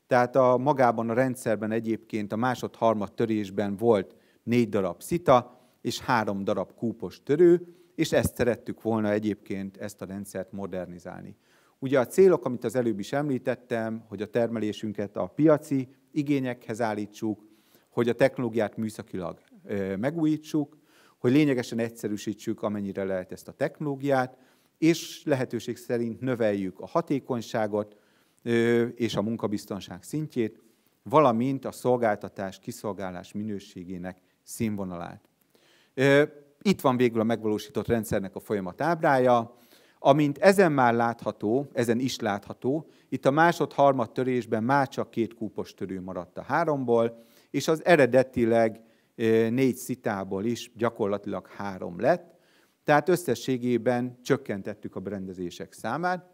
[SPEAKER 1] tehát a, magában a rendszerben egyébként a másod-harmad törésben volt négy darab szita és három darab kúpos törő, és ezt szerettük volna egyébként ezt a rendszert modernizálni. Ugye a célok, amit az előbb is említettem, hogy a termelésünket a piaci igényekhez állítsuk, hogy a technológiát műszakilag megújítsuk, hogy lényegesen egyszerűsítsük, amennyire lehet ezt a technológiát, és lehetőség szerint növeljük a hatékonyságot és a munkabiztonság szintjét, valamint a szolgáltatás, kiszolgálás minőségének színvonalát. Itt van végül a megvalósított rendszernek a folyamat ábrája, amint ezen már látható, ezen is látható, itt a másod-harmad törésben már csak két kúpos törő maradt a háromból, és az eredetileg négy szitából is gyakorlatilag három lett, tehát összességében csökkentettük a berendezések számát.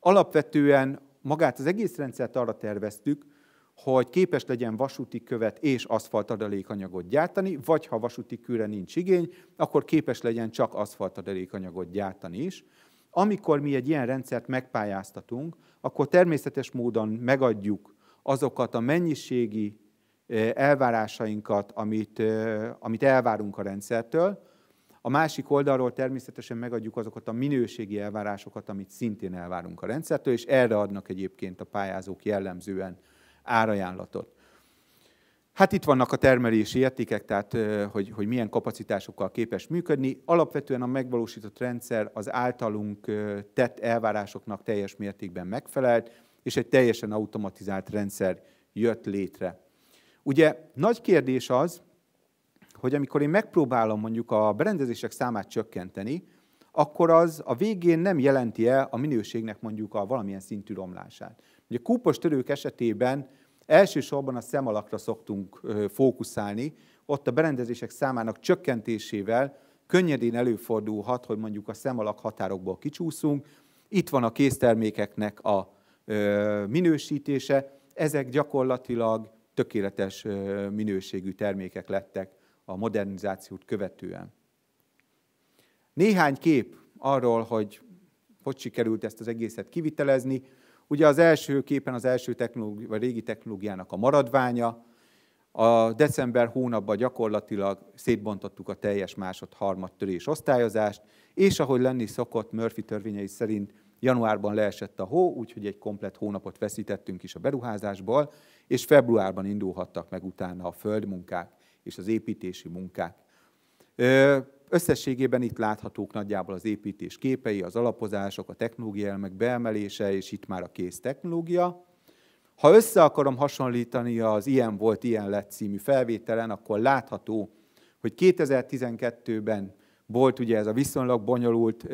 [SPEAKER 1] Alapvetően magát az egész rendszert arra terveztük, hogy képes legyen vasúti követ és aszfaltadalékanyagot gyártani, vagy ha vasúti kőre nincs igény, akkor képes legyen csak aszfaltadalékanyagot gyártani is. Amikor mi egy ilyen rendszert megpályáztatunk, akkor természetes módon megadjuk azokat a mennyiségi elvárásainkat, amit, amit elvárunk a rendszertől, a másik oldalról természetesen megadjuk azokat a minőségi elvárásokat, amit szintén elvárunk a rendszertől, és erre adnak egyébként a pályázók jellemzően árajánlatot. Hát itt vannak a termelési értékek, tehát hogy, hogy milyen kapacitásokkal képes működni. Alapvetően a megvalósított rendszer az általunk tett elvárásoknak teljes mértékben megfelelt, és egy teljesen automatizált rendszer jött létre. Ugye nagy kérdés az, hogy amikor én megpróbálom mondjuk a berendezések számát csökkenteni, akkor az a végén nem jelenti el a minőségnek mondjuk a valamilyen szintű romlását. Ugye kúpos törők esetében elsősorban a szemalakra szoktunk fókuszálni, ott a berendezések számának csökkentésével könnyedén előfordulhat, hogy mondjuk a szemalak határokból kicsúszunk. Itt van a késztermékeknek a minősítése, ezek gyakorlatilag tökéletes minőségű termékek lettek a modernizációt követően. Néhány kép arról, hogy hogy sikerült ezt az egészet kivitelezni. Ugye az első képen az első technológia, vagy régi technológiának a maradványa, a december hónapban gyakorlatilag szétbontottuk a teljes másod-harmad törés osztályozást, és ahogy lenni szokott Murphy törvényei szerint januárban leesett a hó, úgyhogy egy komplet hónapot veszítettünk is a beruházásból, és februárban indulhattak meg utána a földmunkák és az építési munkák. Összességében itt láthatók nagyjából az építés képei, az alapozások, a technológia elemek beemelése, és itt már a kész technológia. Ha össze akarom hasonlítani az Ilyen volt, ilyen lett című felvételen, akkor látható, hogy 2012-ben volt ugye ez a viszonylag bonyolult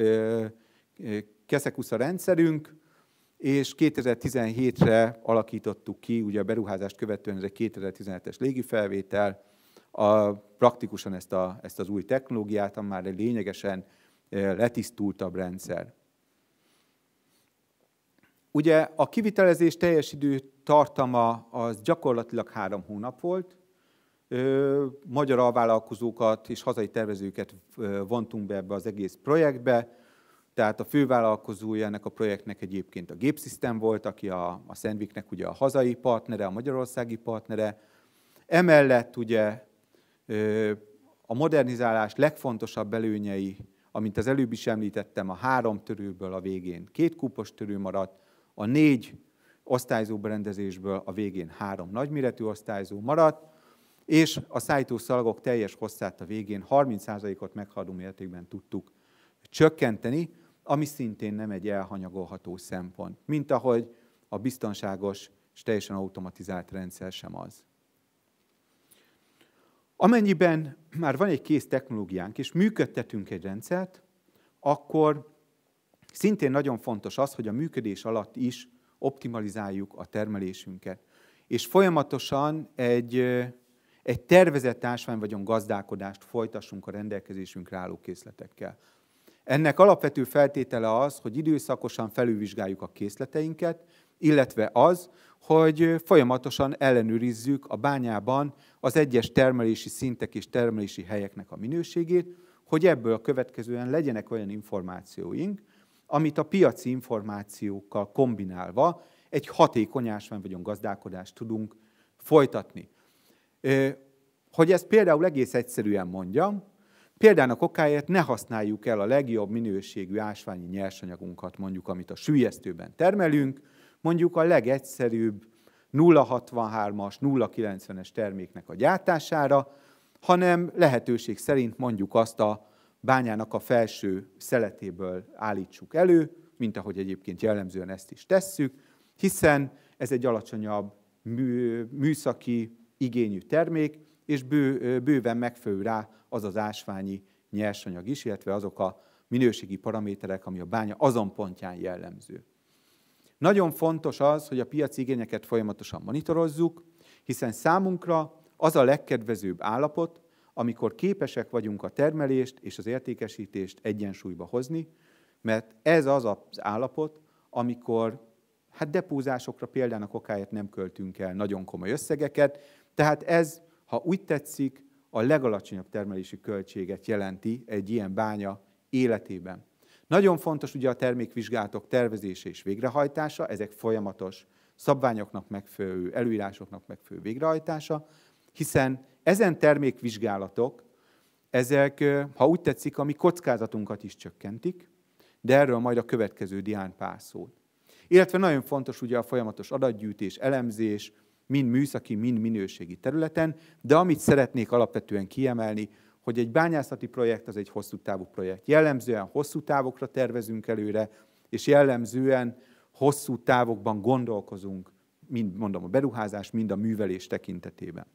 [SPEAKER 1] keszekusza rendszerünk, és 2017-re alakítottuk ki, ugye a beruházást követően ez egy 2017-es légifelvétel, a, praktikusan ezt, a, ezt az új technológiát, a már egy lényegesen letisztultabb rendszer. Ugye a kivitelezés teljes idő tartama az gyakorlatilag három hónap volt. Magyar alvállalkozókat és hazai tervezőket vontunk be ebbe az egész projektbe, tehát a fővállalkozója ennek a projektnek egyébként a Gépszisztem volt, aki a, a Szentviknek ugye a hazai partnere, a magyarországi partnere. Emellett ugye a modernizálás legfontosabb előnyei, amint az előbb is említettem, a három törőből a végén két kupos törő maradt, a négy osztályzó berendezésből a végén három nagyméretű osztályzó maradt, és a szállítószalagok teljes hosszát a végén 30%-ot meghaladó mértékben tudtuk csökkenteni, ami szintén nem egy elhanyagolható szempont, mint ahogy a biztonságos és teljesen automatizált rendszer sem az. Amennyiben már van egy kész technológiánk, és működtetünk egy rendszert, akkor szintén nagyon fontos az, hogy a működés alatt is optimalizáljuk a termelésünket. És folyamatosan egy, egy tervezett vagyon gazdálkodást folytassunk a rendelkezésünkre álló készletekkel. Ennek alapvető feltétele az, hogy időszakosan felülvizsgáljuk a készleteinket, illetve az, hogy folyamatosan ellenőrizzük a bányában az egyes termelési szintek és termelési helyeknek a minőségét, hogy ebből következően legyenek olyan információink, amit a piaci információkkal kombinálva egy hatékony vagyunk gazdálkodást tudunk folytatni. Hogy ezt például egész egyszerűen mondjam, példának okáért ne használjuk el a legjobb minőségű ásványi nyersanyagunkat, mondjuk amit a sűjesztőben termelünk, mondjuk a legegyszerűbb 0,63-as, 0,90-es terméknek a gyártására, hanem lehetőség szerint mondjuk azt a bányának a felső szeletéből állítsuk elő, mint ahogy egyébként jellemzően ezt is tesszük, hiszen ez egy alacsonyabb műszaki igényű termék, és bő, bőven megfelelő rá az az ásványi nyersanyag is, illetve azok a minőségi paraméterek, ami a bánya azon pontján jellemző. Nagyon fontos az, hogy a piaci igényeket folyamatosan monitorozzuk, hiszen számunkra az a legkedvezőbb állapot, amikor képesek vagyunk a termelést és az értékesítést egyensúlyba hozni, mert ez az az állapot, amikor hát depózásokra a okáért nem költünk el nagyon komoly összegeket, tehát ez, ha úgy tetszik, a legalacsonyabb termelési költséget jelenti egy ilyen bánya életében. Nagyon fontos ugye a termékvizsgálatok tervezése és végrehajtása, ezek folyamatos szabványoknak megfelelő, előírásoknak megfelelő végrehajtása, hiszen ezen termékvizsgálatok, ezek, ha úgy tetszik, a mi kockázatunkat is csökkentik, de erről majd a következő dián pár szót. Illetve nagyon fontos ugye a folyamatos adatgyűjtés, elemzés, mind műszaki, mind minőségi területen, de amit szeretnék alapvetően kiemelni, hogy egy bányászati projekt az egy hosszú távú projekt. Jellemzően hosszú távokra tervezünk előre, és jellemzően hosszú távokban gondolkozunk, mind mondom a beruházás, mind a művelés tekintetében.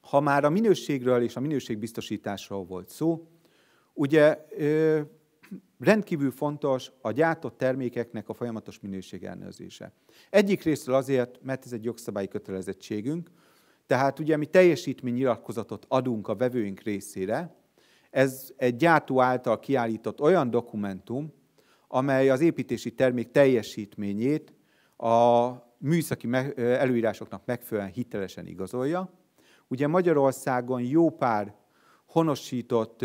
[SPEAKER 1] Ha már a minőségről és a minőségbiztosításról volt szó, ugye ö, rendkívül fontos a gyártott termékeknek a folyamatos minőség ellenőrzése. Egyik részről azért, mert ez egy jogszabályi kötelezettségünk, tehát ugye mi teljesítménynyilatkozatot adunk a vevőink részére, ez egy gyártó által kiállított olyan dokumentum, amely az építési termék teljesítményét a műszaki előírásoknak megfelelően hitelesen igazolja. Ugye Magyarországon jó pár honosított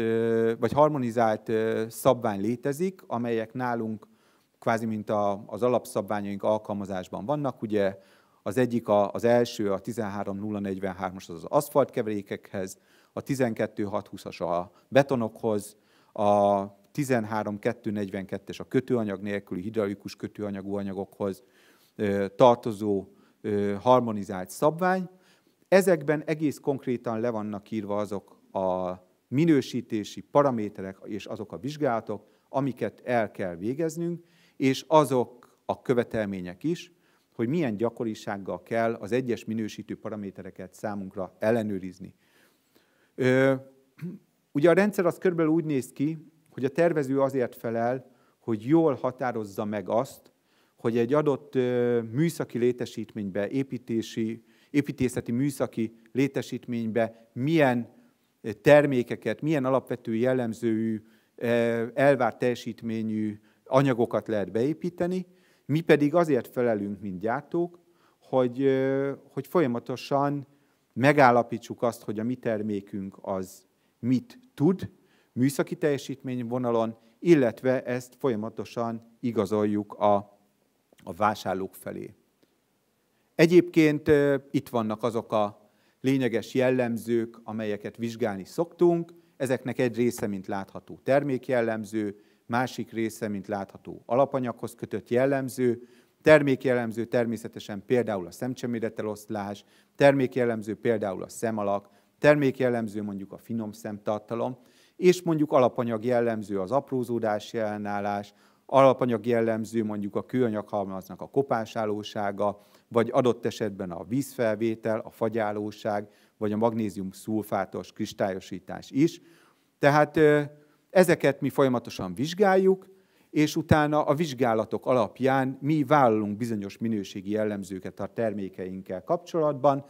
[SPEAKER 1] vagy harmonizált szabvány létezik, amelyek nálunk kvázi mint az alapszabványaink alkalmazásban vannak. Ugye az egyik, a, az első, a 13043-as az az aszfaltkeverékekhez, a 12620-as a betonokhoz, a 13242-es a kötőanyag nélküli hidraulikus kötőanyagú anyagokhoz tartozó harmonizált szabvány. Ezekben egész konkrétan le vannak írva azok a minősítési paraméterek és azok a vizsgálatok, amiket el kell végeznünk, és azok a követelmények is, hogy milyen gyakorisággal kell az egyes minősítő paramétereket számunkra ellenőrizni. Ö, ugye a rendszer az körülbelül úgy néz ki, hogy a tervező azért felel, hogy jól határozza meg azt, hogy egy adott műszaki létesítménybe, építési, építészeti műszaki létesítménybe milyen termékeket, milyen alapvető jellemzőű, elvárt teljesítményű anyagokat lehet beépíteni, mi pedig azért felelünk, mint gyártók, hogy, hogy folyamatosan megállapítsuk azt, hogy a mi termékünk az mit tud műszaki teljesítmény vonalon, illetve ezt folyamatosan igazoljuk a, a vásárlók felé. Egyébként itt vannak azok a lényeges jellemzők, amelyeket vizsgálni szoktunk. Ezeknek egy része, mint látható, termékjellemző, másik része, mint látható, alapanyaghoz kötött jellemző, termékjellemző természetesen például a szemcseméreteloszlás, termékjellemző például a szemalak, termékjellemző mondjuk a finom szemtartalom, és mondjuk alapanyag jellemző az aprózódás ellenállás, alapanyag jellemző mondjuk a kőanyaghalmaznak a kopásállósága, vagy adott esetben a vízfelvétel, a fagyállóság vagy a magnézium szulfátos kristályosítás is. Tehát Ezeket mi folyamatosan vizsgáljuk, és utána a vizsgálatok alapján mi vállalunk bizonyos minőségi jellemzőket a termékeinkkel kapcsolatban,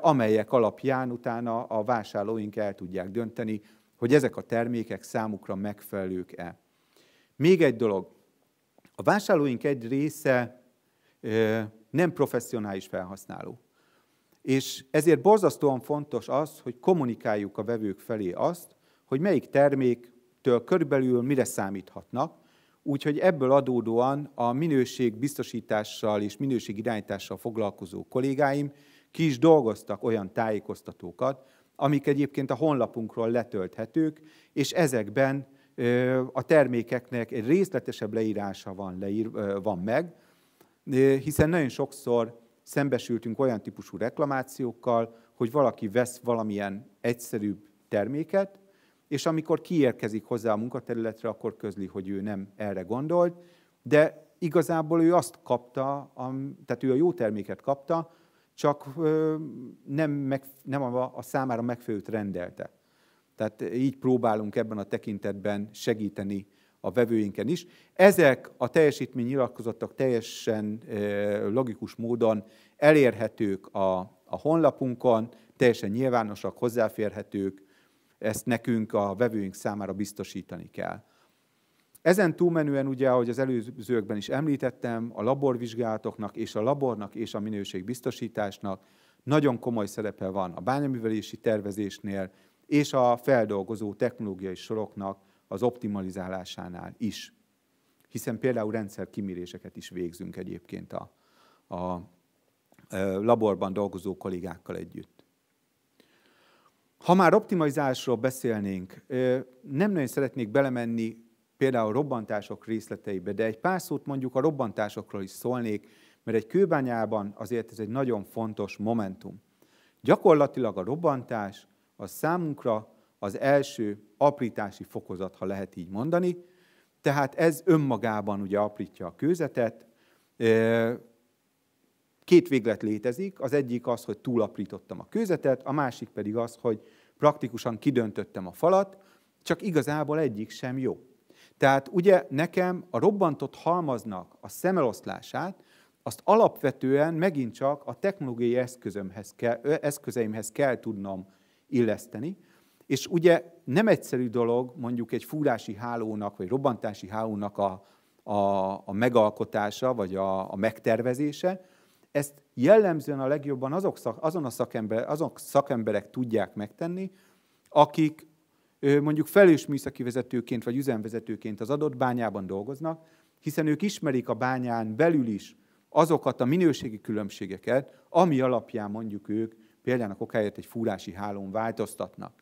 [SPEAKER 1] amelyek alapján utána a vásárlóink el tudják dönteni, hogy ezek a termékek számukra megfelelők-e. Még egy dolog, a vásárlóink egy része nem professzionális felhasználó. És ezért borzasztóan fontos az, hogy kommunikáljuk a vevők felé azt, hogy melyik terméktől körülbelül mire számíthatnak, úgyhogy ebből adódóan a minőség biztosítással és minőség irányítással foglalkozó kollégáim ki is dolgoztak olyan tájékoztatókat, amik egyébként a honlapunkról letölthetők, és ezekben a termékeknek egy részletesebb leírása van, leír, van meg, hiszen nagyon sokszor szembesültünk olyan típusú reklamációkkal, hogy valaki vesz valamilyen egyszerűbb terméket, és amikor kiérkezik hozzá a munkaterületre, akkor közli, hogy ő nem erre gondolt, de igazából ő azt kapta, tehát ő a jó terméket kapta, csak nem, meg, nem a, a számára megfelelőt rendelte. Tehát így próbálunk ebben a tekintetben segíteni a vevőinken is. Ezek a teljesítménynyilatkozatok teljesen logikus módon elérhetők a, a honlapunkon, teljesen nyilvánosak, hozzáférhetők, ezt nekünk a vevőink számára biztosítani kell. Ezen túlmenően ugye, ahogy az előzőkben is említettem, a laborvizsgálatoknak és a labornak és a minőségbiztosításnak nagyon komoly szerepe van a bányaművelési tervezésnél és a feldolgozó technológiai soroknak az optimalizálásánál is. Hiszen például rendszerkiméréseket is végzünk egyébként a, a laborban dolgozó kollégákkal együtt. Ha már optimalizásról beszélnénk, nem nagyon szeretnék belemenni például robbantások részleteibe, de egy pár szót mondjuk a robbantásokról is szólnék, mert egy kőbányában azért ez egy nagyon fontos momentum. Gyakorlatilag a robbantás az számunkra az első aprítási fokozat, ha lehet így mondani, tehát ez önmagában ugye aprítja a kőzetet. Két véglet létezik, az egyik az, hogy túlaprítottam a kőzetet, a másik pedig az, hogy praktikusan kidöntöttem a falat, csak igazából egyik sem jó. Tehát ugye nekem a robbantott halmaznak a szemeloszlását, azt alapvetően megint csak a technológiai eszközömhez kell, eszközeimhez kell tudnom illeszteni, és ugye nem egyszerű dolog mondjuk egy fúrási hálónak, vagy robbantási hálónak a, a, a megalkotása, vagy a, a megtervezése, ezt jellemzően a legjobban azok, azon a szakember, azok szakemberek tudják megtenni, akik mondjuk felős műszaki vezetőként vagy üzemvezetőként az adott bányában dolgoznak, hiszen ők ismerik a bányán belül is azokat a minőségi különbségeket, ami alapján mondjuk ők például a kokáért egy fúrási hálón változtatnak.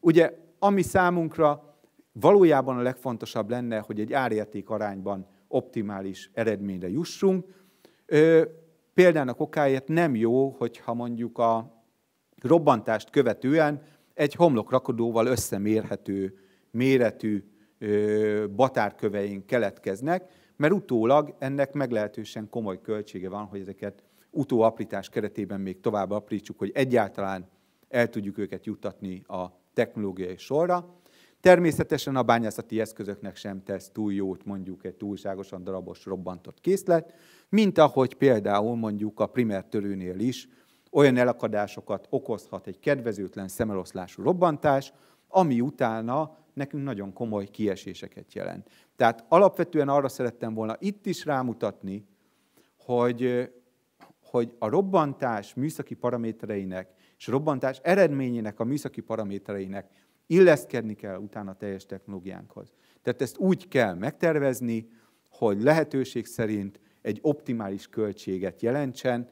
[SPEAKER 1] Ugye, ami számunkra valójában a legfontosabb lenne, hogy egy árérték arányban optimális eredményre jussunk, Példának okáért nem jó, hogyha mondjuk a robbantást követően egy homlokrakodóval összemérhető méretű batárköveink keletkeznek, mert utólag ennek meglehetősen komoly költsége van, hogy ezeket utóaprítás keretében még tovább aprítsuk, hogy egyáltalán el tudjuk őket juttatni a technológiai sorra. Természetesen a bányászati eszközöknek sem tesz túl jót mondjuk egy túlságosan darabos robbantott készlet, mint ahogy például mondjuk a primer törőnél is olyan elakadásokat okozhat egy kedvezőtlen szemeloszlású robbantás, ami utána nekünk nagyon komoly kieséseket jelent. Tehát alapvetően arra szerettem volna itt is rámutatni, hogy, hogy a robbantás műszaki paramétereinek és a robbantás eredményének a műszaki paramétereinek illeszkedni kell utána a teljes technológiánkhoz. Tehát ezt úgy kell megtervezni, hogy lehetőség szerint egy optimális költséget jelentsen,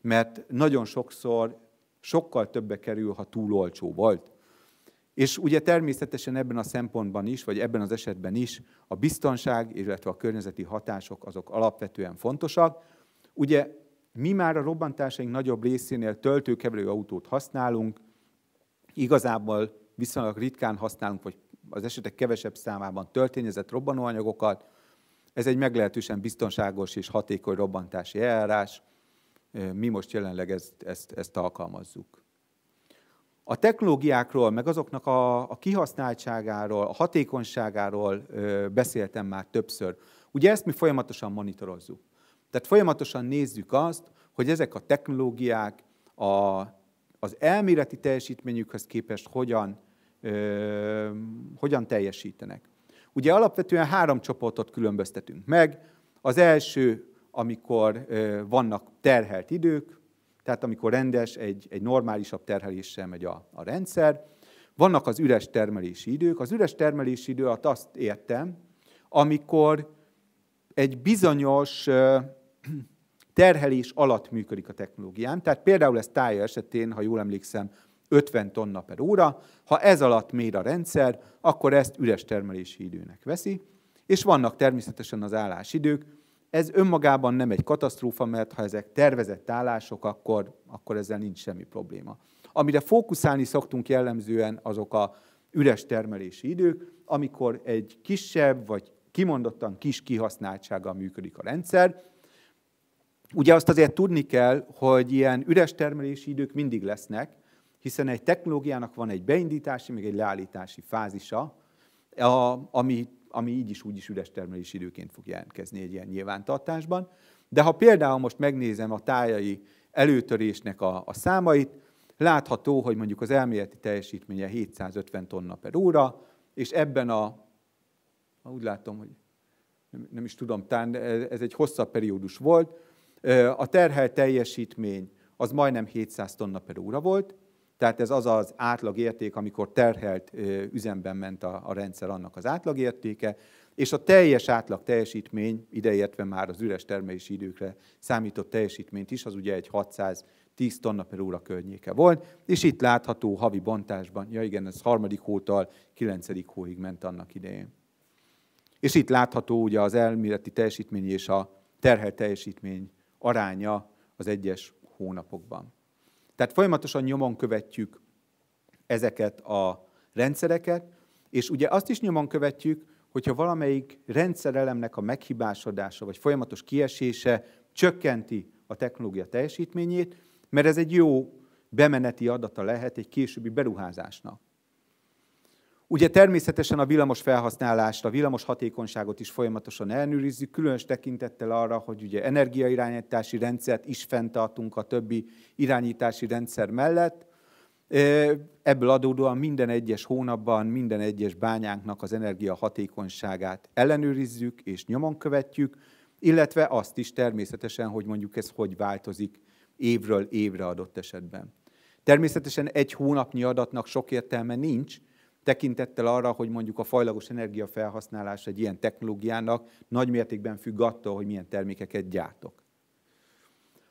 [SPEAKER 1] mert nagyon sokszor sokkal többe kerül, ha túl olcsó volt. És ugye természetesen ebben a szempontban is, vagy ebben az esetben is a biztonság, illetve a környezeti hatások azok alapvetően fontosak. Ugye mi már a robbantásaink nagyobb részénél töltőkeverő autót használunk, igazából viszonylag ritkán használunk, vagy az esetek kevesebb számában történezett robbanóanyagokat. Ez egy meglehetősen biztonságos és hatékony robbantási eljárás. Mi most jelenleg ezt, ezt, ezt alkalmazzuk. A technológiákról, meg azoknak a, a kihasználtságáról, a hatékonyságáról ö, beszéltem már többször. Ugye ezt mi folyamatosan monitorozzuk. Tehát folyamatosan nézzük azt, hogy ezek a technológiák a, az elméleti teljesítményükhöz képest hogyan ö, hogyan teljesítenek. Ugye alapvetően három csoportot különböztetünk meg. Az első, amikor ö, vannak terhelt idők, tehát amikor rendes, egy, egy normálisabb terheléssel megy a, a rendszer. Vannak az üres termelési idők. Az üres termelési idő alatt azt értem, amikor egy bizonyos ö, terhelés alatt működik a technológiám. Tehát például ez tája esetén, ha jól emlékszem, 50 tonna per óra. Ha ez alatt mér a rendszer, akkor ezt üres termelési időnek veszi, és vannak természetesen az állásidők. Ez önmagában nem egy katasztrófa, mert ha ezek tervezett állások, akkor, akkor ezzel nincs semmi probléma. Amire fókuszálni szoktunk jellemzően azok a üres termelési idők, amikor egy kisebb vagy kimondottan kis kihasználtsággal működik a rendszer. Ugye azt azért tudni kell, hogy ilyen üres termelési idők mindig lesznek, hiszen egy technológiának van egy beindítási, meg egy leállítási fázisa, a, ami, ami így is úgy is üres termelés időként fog jelentkezni egy ilyen nyilvántartásban. De ha például most megnézem a tájai előtörésnek a, a számait, látható, hogy mondjuk az elméleti teljesítménye 750 tonna per óra, és ebben a, úgy látom, hogy nem, nem is tudom, tán, ez egy hosszabb periódus volt, a terhel teljesítmény az majdnem 700 tonna per óra volt, tehát ez az az átlagérték, amikor terhelt üzemben ment a, a rendszer, annak az átlagértéke, és a teljes átlag teljesítmény, ideértve már az üres termelési időkre számított teljesítményt is, az ugye egy 600 10 tonna per óra környéke volt, és itt látható havi bontásban, ja igen, ez harmadik hótal kilencedik hóig ment annak idején. És itt látható ugye az elméleti teljesítmény és a terhel teljesítmény aránya az egyes hónapokban. Tehát folyamatosan nyomon követjük ezeket a rendszereket, és ugye azt is nyomon követjük, hogyha valamelyik rendszerelemnek a meghibásodása vagy folyamatos kiesése csökkenti a technológia teljesítményét, mert ez egy jó bemeneti adata lehet egy későbbi beruházásnak. Ugye természetesen a villamos felhasználást, a villamos hatékonyságot is folyamatosan elnőrizzük, különös tekintettel arra, hogy ugye energiairányítási rendszert is fenntartunk a többi irányítási rendszer mellett. Ebből adódóan minden egyes hónapban, minden egyes bányánknak az energia hatékonyságát ellenőrizzük és nyomon követjük, illetve azt is természetesen, hogy mondjuk ez hogy változik évről évre adott esetben. Természetesen egy hónapnyi adatnak sok értelme nincs, tekintettel arra, hogy mondjuk a fajlagos energiafelhasználás egy ilyen technológiának nagy mértékben függ attól, hogy milyen termékeket gyártok.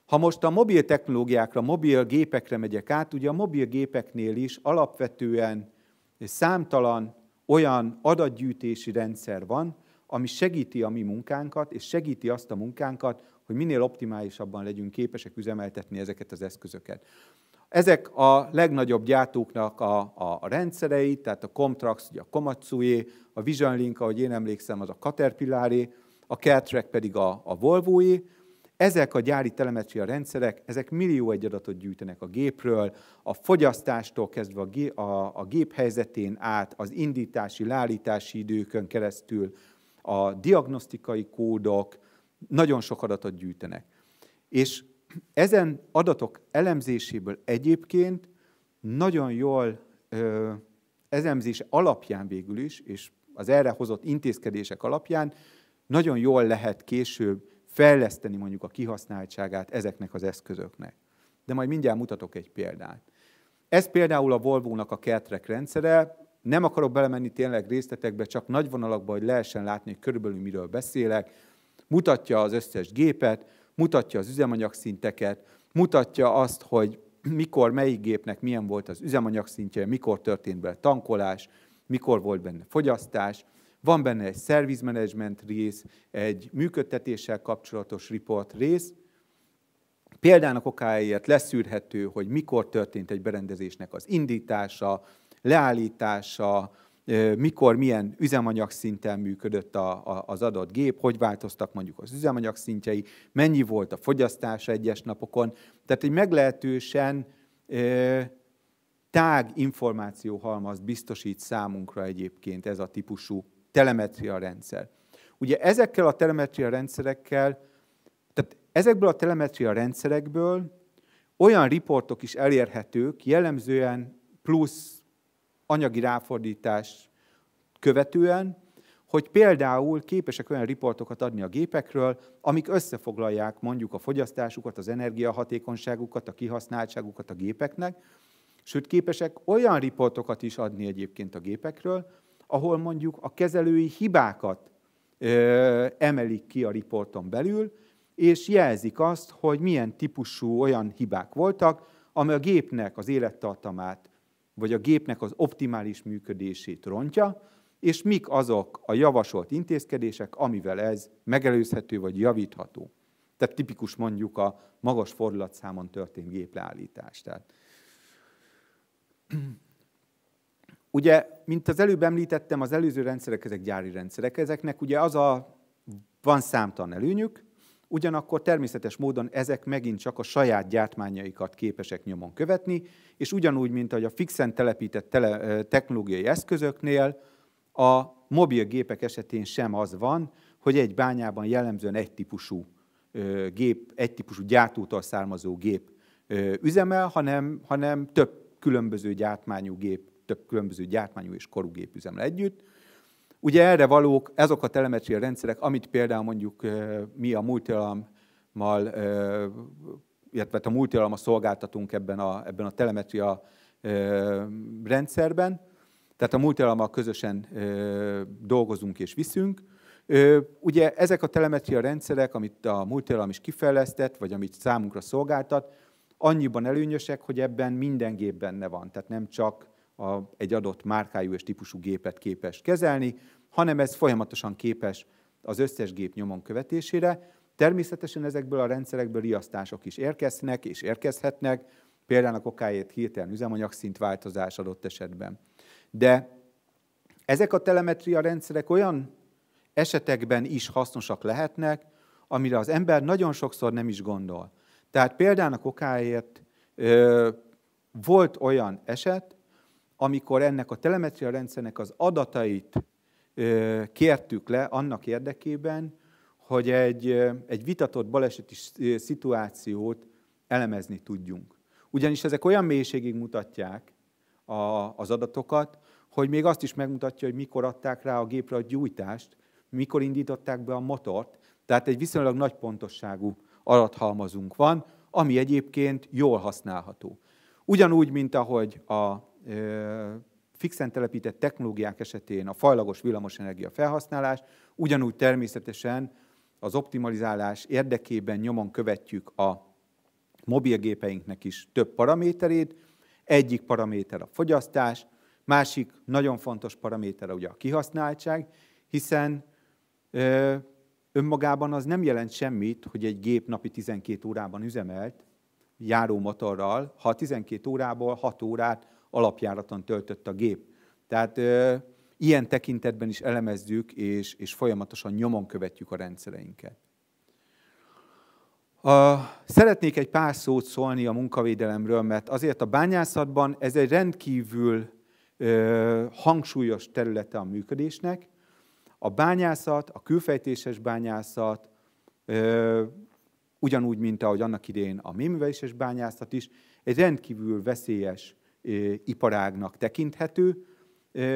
[SPEAKER 1] Ha most a mobil technológiákra, mobil gépekre megyek át, ugye a mobil gépeknél is alapvetően számtalan olyan adatgyűjtési rendszer van, ami segíti a mi munkánkat, és segíti azt a munkánkat, hogy minél optimálisabban legyünk képesek üzemeltetni ezeket az eszközöket. Ezek a legnagyobb gyártóknak a, a, a rendszerei, tehát a Comtrax, ugye a Komatsué, a Visionlink, ahogy én emlékszem, az a Caterpillaré, a Caltrack pedig a, a Volvoé. Ezek a gyári telemetria rendszerek, ezek millió egy adatot gyűjtenek a gépről, a fogyasztástól kezdve a, a, a gép helyzetén át, az indítási, lállítási időkön keresztül, a diagnosztikai kódok, nagyon sok adatot gyűjtenek. És ezen adatok elemzéséből egyébként nagyon jól ö, elemzése alapján végül is, és az erre hozott intézkedések alapján nagyon jól lehet később fejleszteni mondjuk a kihasználtságát ezeknek az eszközöknek. De majd mindjárt mutatok egy példát. Ez például a Volvo-nak a kertrek rendszere. Nem akarok belemenni tényleg részletekbe, csak nagy vonalakba, hogy lehessen látni, hogy körülbelül miről beszélek. Mutatja az összes gépet, mutatja az üzemanyagszinteket, mutatja azt, hogy mikor melyik gépnek milyen volt az üzemanyagszintje, mikor történt bele tankolás, mikor volt benne fogyasztás, van benne egy service management rész, egy működtetéssel kapcsolatos report rész. Példának okáért leszűrhető, hogy mikor történt egy berendezésnek az indítása, leállítása, mikor milyen üzemanyag szinten működött a, a, az adott gép, hogy változtak mondjuk az üzemanyag szintjei, mennyi volt a fogyasztás egyes napokon. Tehát egy meglehetősen tág információhalmaz biztosít számunkra egyébként ez a típusú telemetria rendszer. Ugye ezekkel a telemetria rendszerekkel, tehát ezekből a telemetria rendszerekből olyan riportok is elérhetők, jellemzően plusz anyagi ráfordítást követően, hogy például képesek olyan riportokat adni a gépekről, amik összefoglalják mondjuk a fogyasztásukat, az energiahatékonyságukat, a kihasználtságukat a gépeknek, sőt képesek olyan riportokat is adni egyébként a gépekről, ahol mondjuk a kezelői hibákat ö, emelik ki a riporton belül, és jelzik azt, hogy milyen típusú olyan hibák voltak, ami a gépnek az élettartamát vagy a gépnek az optimális működését rontja, és mik azok a javasolt intézkedések, amivel ez megelőzhető vagy javítható. Tehát tipikus mondjuk a magas fordulatszámon történt gépleállítás. Tehát *clears throat* Ugye, mint az előbb említettem, az előző rendszerek, ezek gyári rendszerek, ezeknek ugye az a, van számtalan előnyük, Ugyanakkor természetes módon ezek megint csak a saját gyártmányaikat képesek nyomon követni, és ugyanúgy, mint ahogy a fixen telepített tele, technológiai eszközöknél, a mobil gépek esetén sem az van, hogy egy bányában jellemzően egy típusú gép, egy típusú gyártótól származó gép üzemel, hanem, hanem több különböző gyártmányú gép, több különböző gyártmányú és korú gép üzemel együtt. Ugye erre valók ezok a telemetria rendszerek, amit például mondjuk mi a multialammal, illetve hát a multialammal szolgáltatunk ebben a, ebben a telemetria rendszerben, tehát a multialammal közösen dolgozunk és viszünk. Ugye ezek a telemetria rendszerek, amit a multialam is kifejlesztett, vagy amit számunkra szolgáltat, annyiban előnyösek, hogy ebben minden gép benne van, tehát nem csak a, egy adott márkájú és típusú gépet képes kezelni, hanem ez folyamatosan képes az összes gép nyomon követésére. Természetesen ezekből a rendszerekből riasztások is érkeznek és érkezhetnek, például okáért hirtelen üzemanyagszint változás adott esetben. De ezek a telemetria rendszerek olyan esetekben is hasznosak lehetnek, amire az ember nagyon sokszor nem is gondol. Tehát példának okáért ö, volt olyan eset, amikor ennek a telemetria rendszernek az adatait kértük le annak érdekében, hogy egy, egy vitatott baleseti szituációt elemezni tudjunk. Ugyanis ezek olyan mélységig mutatják a, az adatokat, hogy még azt is megmutatja, hogy mikor adták rá a gépre a gyújtást, mikor indították be a motort, tehát egy viszonylag nagy pontosságú adathalmazunk van, ami egyébként jól használható. Ugyanúgy, mint ahogy a fixen telepített technológiák esetén a fajlagos villamosenergia felhasználás, ugyanúgy természetesen az optimalizálás érdekében nyomon követjük a mobilgépeinknek is több paraméterét. Egyik paraméter a fogyasztás, másik nagyon fontos paraméter ugye a kihasználtság, hiszen ö, önmagában az nem jelent semmit, hogy egy gép napi 12 órában üzemelt, járó motorral, ha 12 órából 6 órát alapjáraton töltött a gép. Tehát ö, ilyen tekintetben is elemezzük, és, és folyamatosan nyomon követjük a rendszereinket. A, szeretnék egy pár szót szólni a munkavédelemről, mert azért a bányászatban ez egy rendkívül ö, hangsúlyos területe a működésnek. A bányászat, a külfejtéses bányászat, ö, ugyanúgy, mint ahogy annak idén a méműveléses bányászat is, egy rendkívül veszélyes iparágnak tekinthető,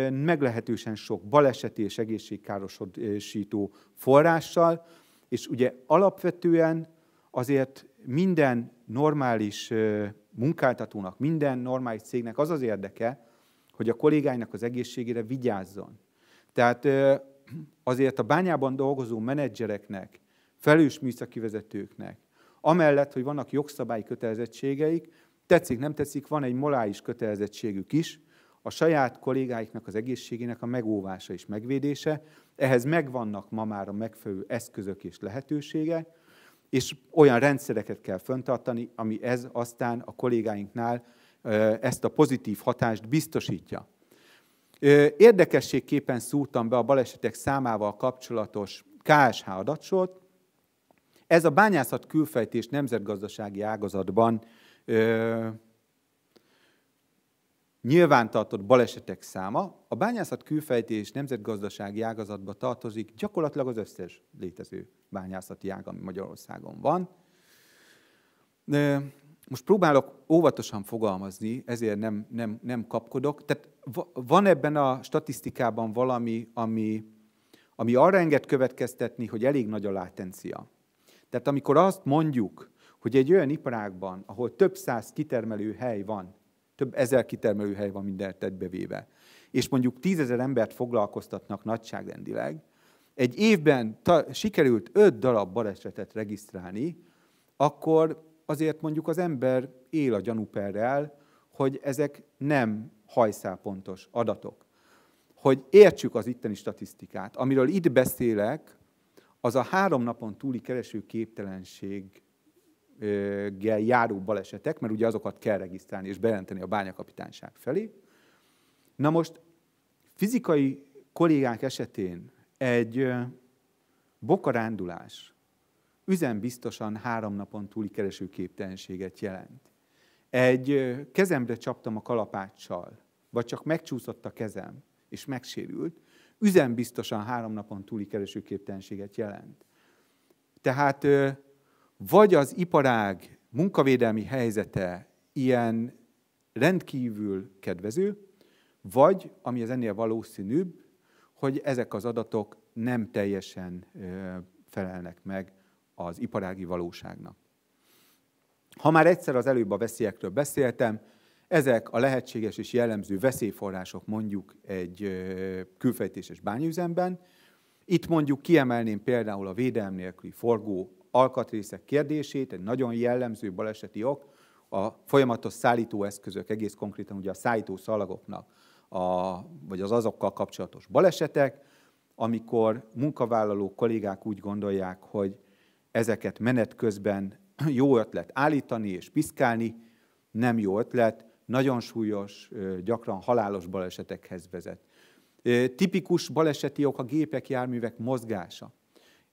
[SPEAKER 1] meglehetősen sok baleseti és egészségkárosító forrással, és ugye alapvetően azért minden normális munkáltatónak, minden normális cégnek az az érdeke, hogy a kollégáinak az egészségére vigyázzon. Tehát azért a bányában dolgozó menedzsereknek, felős műszaki vezetőknek, amellett, hogy vannak jogszabályi kötelezettségeik, Tetszik, nem tetszik, van egy morális kötelezettségük is, a saját kollégáiknak az egészségének a megóvása és megvédése. Ehhez megvannak ma már a megfelelő eszközök és lehetősége, és olyan rendszereket kell föntartani, ami ez aztán a kollégáinknál ezt a pozitív hatást biztosítja. Érdekességképpen szúrtam be a balesetek számával kapcsolatos KSH adatsort. Ez a bányászat külfejtés nemzetgazdasági ágazatban ö, nyilvántartott balesetek száma, a bányászat külfejtés nemzetgazdasági ágazatba tartozik gyakorlatilag az összes létező bányászati ág, ami Magyarországon van. Ö, most próbálok óvatosan fogalmazni, ezért nem, nem, nem kapkodok. Tehát van ebben a statisztikában valami, ami, ami arra enged következtetni, hogy elég nagy a látencia. Tehát amikor azt mondjuk, hogy egy olyan iparágban, ahol több száz kitermelő hely van, több ezer kitermelő hely van minden egybevéve, és mondjuk tízezer embert foglalkoztatnak nagyságrendileg, egy évben ta, sikerült öt darab balesetet regisztrálni, akkor azért mondjuk az ember él a gyanúperrel, hogy ezek nem hajszálpontos adatok. Hogy értsük az itteni statisztikát. Amiről itt beszélek, az a három napon túli kereső képtelenség járó balesetek, mert ugye azokat kell regisztrálni és bejelenteni a bányakapitányság felé. Na most fizikai kollégák esetén egy bokarándulás biztosan három napon túli keresőképtelenséget jelent. Egy kezemre csaptam a kalapáccsal, vagy csak megcsúszott a kezem, és megsérült, biztosan három napon túli keresőképtelenséget jelent. Tehát vagy az iparág munkavédelmi helyzete ilyen rendkívül kedvező, vagy, ami az ennél valószínűbb, hogy ezek az adatok nem teljesen felelnek meg az iparági valóságnak. Ha már egyszer az előbb a veszélyekről beszéltem, ezek a lehetséges és jellemző veszélyforrások mondjuk egy külfejtéses bányüzemben. Itt mondjuk kiemelném például a védelem nélküli forgó alkatrészek kérdését, egy nagyon jellemző baleseti ok, a folyamatos szállítóeszközök, egész konkrétan ugye a szállító szalagoknak, a, vagy az azokkal kapcsolatos balesetek, amikor munkavállaló kollégák úgy gondolják, hogy ezeket menet közben *clears throat* jó ötlet állítani és piszkálni, nem jó ötlet, nagyon súlyos, gyakran halálos balesetekhez vezet. Tipikus baleseti ok a gépek, járművek mozgása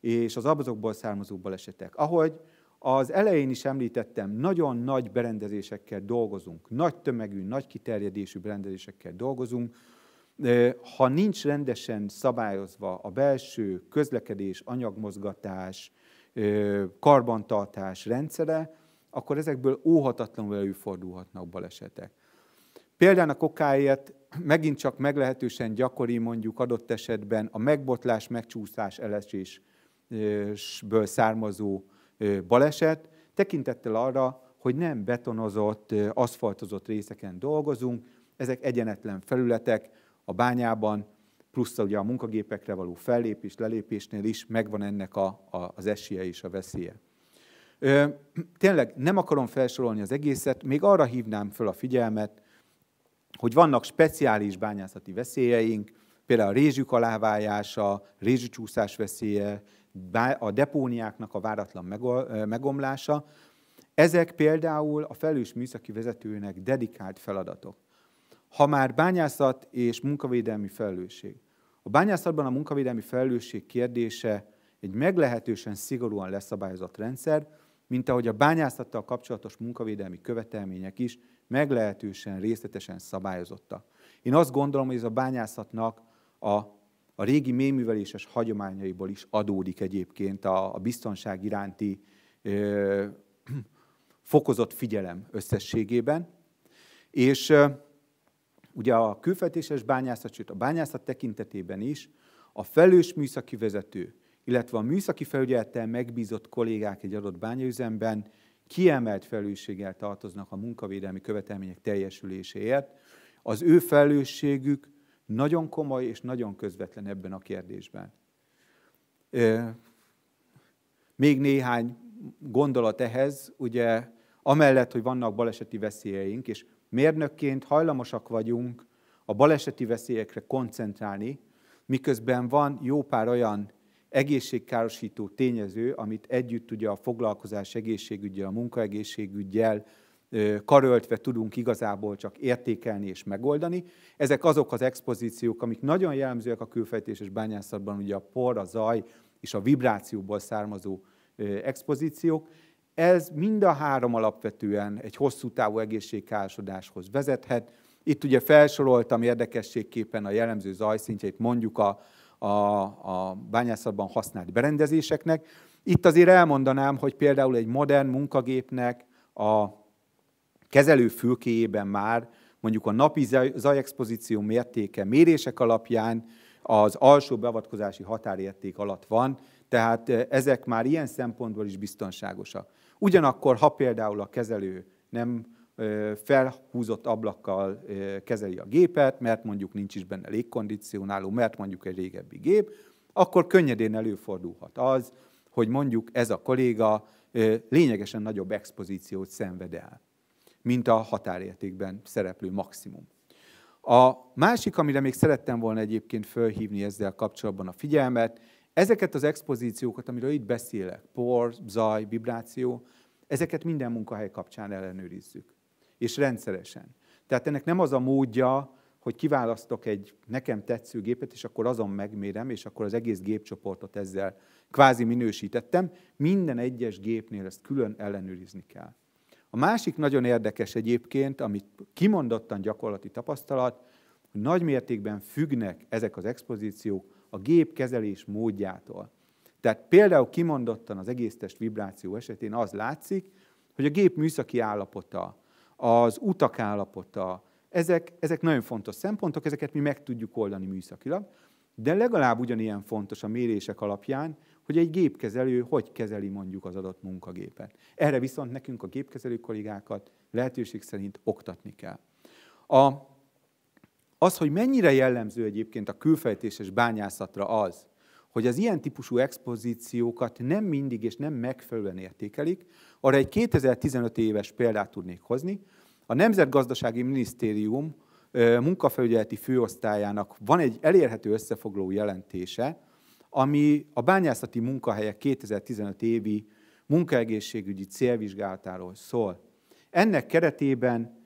[SPEAKER 1] és az abazokból származó balesetek. Ahogy az elején is említettem, nagyon nagy berendezésekkel dolgozunk, nagy tömegű, nagy kiterjedésű berendezésekkel dolgozunk. Ha nincs rendesen szabályozva a belső közlekedés, anyagmozgatás, karbantartás rendszere, akkor ezekből óhatatlanul előfordulhatnak balesetek. Például a kokáért megint csak meglehetősen gyakori mondjuk adott esetben a megbotlás, megcsúszás, elesés származó baleset, tekintettel arra, hogy nem betonozott, aszfaltozott részeken dolgozunk, ezek egyenetlen felületek a bányában, plusz ugye a munkagépekre való fellépés, lelépésnél is megvan ennek a, a, az esélye és a veszélye. Ö, tényleg nem akarom felsorolni az egészet, még arra hívnám föl a figyelmet, hogy vannak speciális bányászati veszélyeink, például a rézsük alávájása, rézsücsúszás veszélye, a depóniáknak a váratlan megomlása. Ezek például a felős műszaki vezetőnek dedikált feladatok. Ha már bányászat és munkavédelmi felelősség. A bányászatban a munkavédelmi felelősség kérdése egy meglehetősen szigorúan leszabályozott rendszer, mint ahogy a bányászattal kapcsolatos munkavédelmi követelmények is meglehetősen részletesen szabályozottak. Én azt gondolom, hogy ez a bányászatnak a a régi méműveléses hagyományaiból is adódik egyébként a, a biztonság iránti ö, *clears throat* fokozott figyelem összességében. És ö, ugye a külfetéses bányászat, sőt a bányászat tekintetében is a felős műszaki vezető, illetve a műszaki felügyelettel megbízott kollégák egy adott bányaüzemben kiemelt felelősséggel tartoznak a munkavédelmi követelmények teljesüléséért. Az ő felelősségük nagyon komoly és nagyon közvetlen ebben a kérdésben. Még néhány gondolat ehhez, ugye amellett, hogy vannak baleseti veszélyeink, és mérnökként hajlamosak vagyunk a baleseti veszélyekre koncentrálni, miközben van jó pár olyan egészségkárosító tényező, amit együtt ugye a foglalkozás egészségügyel, a munkaegészségügyel, karöltve tudunk igazából csak értékelni és megoldani. Ezek azok az expozíciók, amik nagyon jellemzőek a külfejtéses bányászatban, ugye a por, a zaj és a vibrációból származó expozíciók. Ez mind a három alapvetően egy hosszú távú egészségkárosodáshoz vezethet. Itt ugye felsoroltam érdekességképpen a jellemző zajszintjeit, mondjuk a, a, a bányászatban használt berendezéseknek. Itt azért elmondanám, hogy például egy modern munkagépnek a kezelő fülkéjében már mondjuk a napi zajexpozíció mértéke mérések alapján az alsó beavatkozási határérték alatt van, tehát ezek már ilyen szempontból is biztonságosak. Ugyanakkor, ha például a kezelő nem felhúzott ablakkal kezeli a gépet, mert mondjuk nincs is benne légkondicionáló, mert mondjuk egy régebbi gép, akkor könnyedén előfordulhat az, hogy mondjuk ez a kolléga lényegesen nagyobb expozíciót szenved el mint a határértékben szereplő maximum. A másik, amire még szerettem volna egyébként fölhívni ezzel kapcsolatban a figyelmet, ezeket az expozíciókat, amiről itt beszélek, por, zaj, vibráció, ezeket minden munkahely kapcsán ellenőrizzük, és rendszeresen. Tehát ennek nem az a módja, hogy kiválasztok egy nekem tetsző gépet, és akkor azon megmérem, és akkor az egész gépcsoportot ezzel kvázi minősítettem. Minden egyes gépnél ezt külön ellenőrizni kell. A másik nagyon érdekes egyébként, amit kimondottan gyakorlati tapasztalat, hogy nagy mértékben függnek ezek az expozíciók a gép kezelés módjától. Tehát például kimondottan az egész test vibráció esetén az látszik, hogy a gép műszaki állapota, az utak állapota, ezek, ezek nagyon fontos szempontok, ezeket mi meg tudjuk oldani műszakilag, de legalább ugyanilyen fontos a mérések alapján, hogy egy gépkezelő hogy kezeli mondjuk az adott munkagépet. Erre viszont nekünk a gépkezelő kollégákat lehetőség szerint oktatni kell. A, az, hogy mennyire jellemző egyébként a külfejtéses bányászatra az, hogy az ilyen típusú expozíciókat nem mindig és nem megfelelően értékelik, arra egy 2015 éves példát tudnék hozni. A Nemzetgazdasági Minisztérium munkafelügyeleti főosztályának van egy elérhető összefoglaló jelentése, ami a bányászati munkahelyek 2015 évi munkaegészségügyi célvizsgálatáról szól. Ennek keretében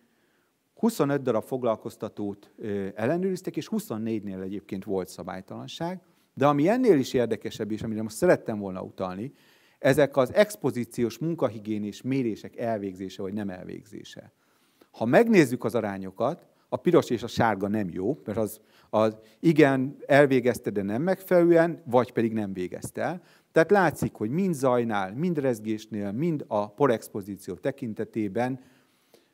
[SPEAKER 1] 25 darab foglalkoztatót ellenőriztek, és 24-nél egyébként volt szabálytalanság. De ami ennél is érdekesebb, és amire most szerettem volna utalni, ezek az expozíciós munkahigiénés mérések elvégzése vagy nem elvégzése. Ha megnézzük az arányokat, a piros és a sárga nem jó, mert az az igen, elvégezte, de nem megfelelően, vagy pedig nem végezte el. Tehát látszik, hogy mind zajnál, mind rezgésnél, mind a porexpozíció tekintetében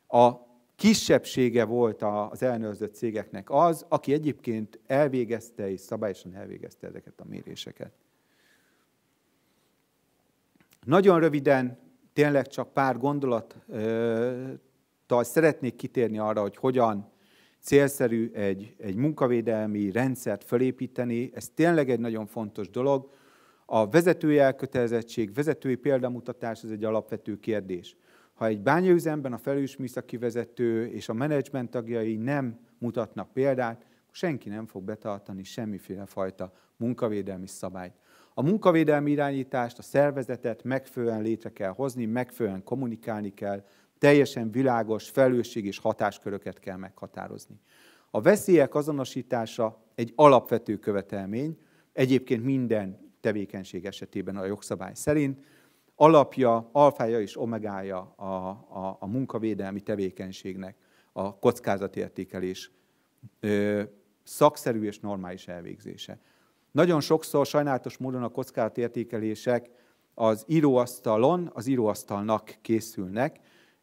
[SPEAKER 1] a kisebbsége volt az ellenőrzött cégeknek az, aki egyébként elvégezte és szabályosan elvégezte ezeket a méréseket. Nagyon röviden, tényleg csak pár gondolattal szeretnék kitérni arra, hogy hogyan célszerű egy, egy munkavédelmi rendszert felépíteni. ez tényleg egy nagyon fontos dolog. A vezetői elkötelezettség, vezetői példamutatás, ez egy alapvető kérdés. Ha egy bányaüzemben a felős műszaki vezető és a menedzsment tagjai nem mutatnak példát, senki nem fog betartani semmiféle fajta munkavédelmi szabályt. A munkavédelmi irányítást, a szervezetet megfelelően létre kell hozni, megfelelően kommunikálni kell, teljesen világos felelősség és hatásköröket kell meghatározni. A veszélyek azonosítása egy alapvető követelmény, egyébként minden tevékenység esetében a jogszabály szerint, alapja, alfája és omegája a, a, a munkavédelmi tevékenységnek a kockázatértékelés ö, szakszerű és normális elvégzése. Nagyon sokszor sajnálatos módon a kockázatértékelések az íróasztalon, az íróasztalnak készülnek,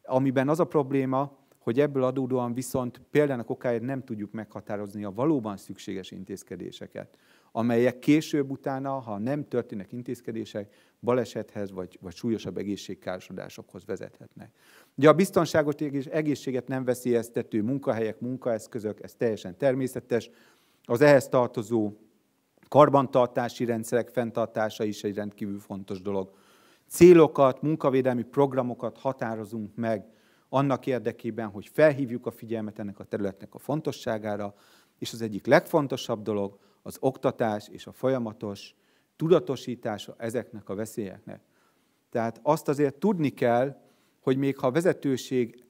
[SPEAKER 1] Amiben az a probléma, hogy ebből adódóan viszont példának okáért nem tudjuk meghatározni a valóban szükséges intézkedéseket, amelyek később utána, ha nem történnek intézkedések, balesethez vagy, vagy súlyosabb egészségkárosodásokhoz vezethetnek. Ugye a biztonságot és egészséget nem veszélyeztető munkahelyek, munkaeszközök, ez teljesen természetes. Az ehhez tartozó karbantartási rendszerek fenntartása is egy rendkívül fontos dolog célokat, munkavédelmi programokat határozunk meg annak érdekében, hogy felhívjuk a figyelmet ennek a területnek a fontosságára, és az egyik legfontosabb dolog az oktatás és a folyamatos tudatosítása ezeknek a veszélyeknek. Tehát azt azért tudni kell, hogy még ha a vezetőség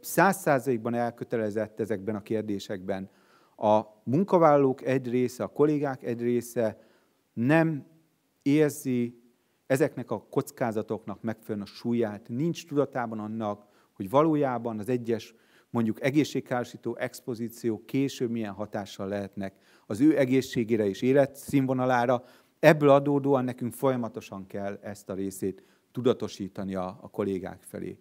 [SPEAKER 1] száz százalékban elkötelezett ezekben a kérdésekben, a munkavállalók egy része, a kollégák egy része nem érzi ezeknek a kockázatoknak megfelelően a súlyát, nincs tudatában annak, hogy valójában az egyes mondjuk egészségkárosító expozíció később milyen hatással lehetnek az ő egészségére és életszínvonalára. Ebből adódóan nekünk folyamatosan kell ezt a részét tudatosítani a, a kollégák felé.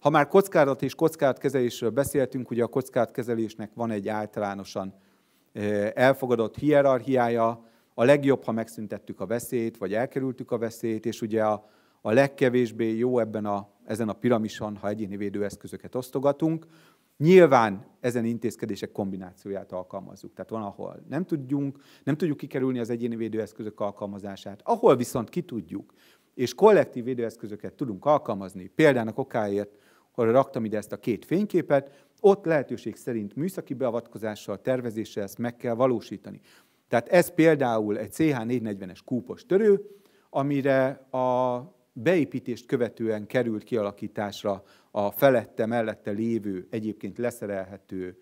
[SPEAKER 1] Ha már kockázat és kockázatkezelésről beszéltünk, ugye a kockázatkezelésnek van egy általánosan eh, elfogadott hierarchiája, a legjobb, ha megszüntettük a veszélyt, vagy elkerültük a veszélyt, és ugye a, a legkevésbé jó ebben a, ezen a piramison, ha egyéni védőeszközöket osztogatunk. Nyilván ezen intézkedések kombinációját alkalmazzuk. Tehát van, ahol nem tudjunk, nem tudjuk kikerülni az egyéni védőeszközök alkalmazását, ahol viszont ki tudjuk, és kollektív védőeszközöket tudunk alkalmazni, példának okáért, ahol raktam ide ezt a két fényképet, ott lehetőség szerint műszaki beavatkozással, tervezéssel ezt meg kell valósítani. Tehát ez például egy CH440-es kúpos törő, amire a beépítést követően került kialakításra a felette-mellette lévő, egyébként leszerelhető